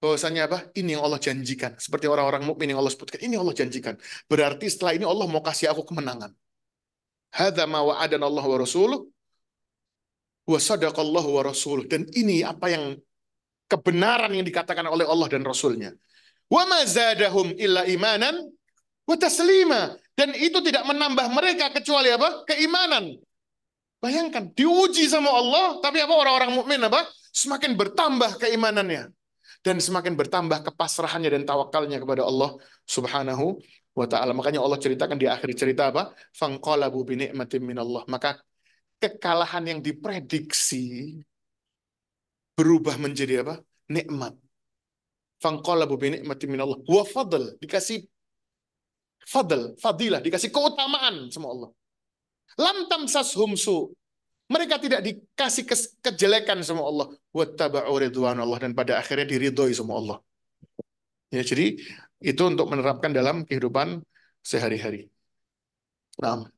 bahwasanya apa? Ini yang Allah janjikan. Seperti orang-orang mukmin yang Allah sebutkan, ini Allah janjikan. Berarti setelah ini Allah mau kasih aku kemenangan. Hadza ma wa'adana Allah wa rasuluh wa sadaqallahu wa rasuluh. Dan ini apa yang kebenaran yang dikatakan oleh Allah dan Rasulnya. Wa ma zadahum illa imanan Wataslima. Dan itu tidak menambah mereka kecuali apa? Keimanan. Bayangkan, diuji sama Allah, tapi apa orang-orang mukmin apa? Semakin bertambah keimanannya dan semakin bertambah kepasrahannya dan tawakalnya kepada Allah Subhanahu wa taala. Makanya Allah ceritakan di akhir cerita apa? Fanqalabu bi min minallah. Maka kekalahan yang diprediksi berubah menjadi apa? nikmat. Fanqalabu bi ni'matin minallah wa fadl, dikasih fadl, fadilah, dikasih keutamaan sama Allah. Lam tamsas humsu. Mereka tidak dikasih ke kejelekan sama Allah. Wattaba'u ridwan Allah. Dan pada akhirnya diridhoi sama Allah. Ya, jadi itu untuk menerapkan dalam kehidupan sehari-hari. Nah,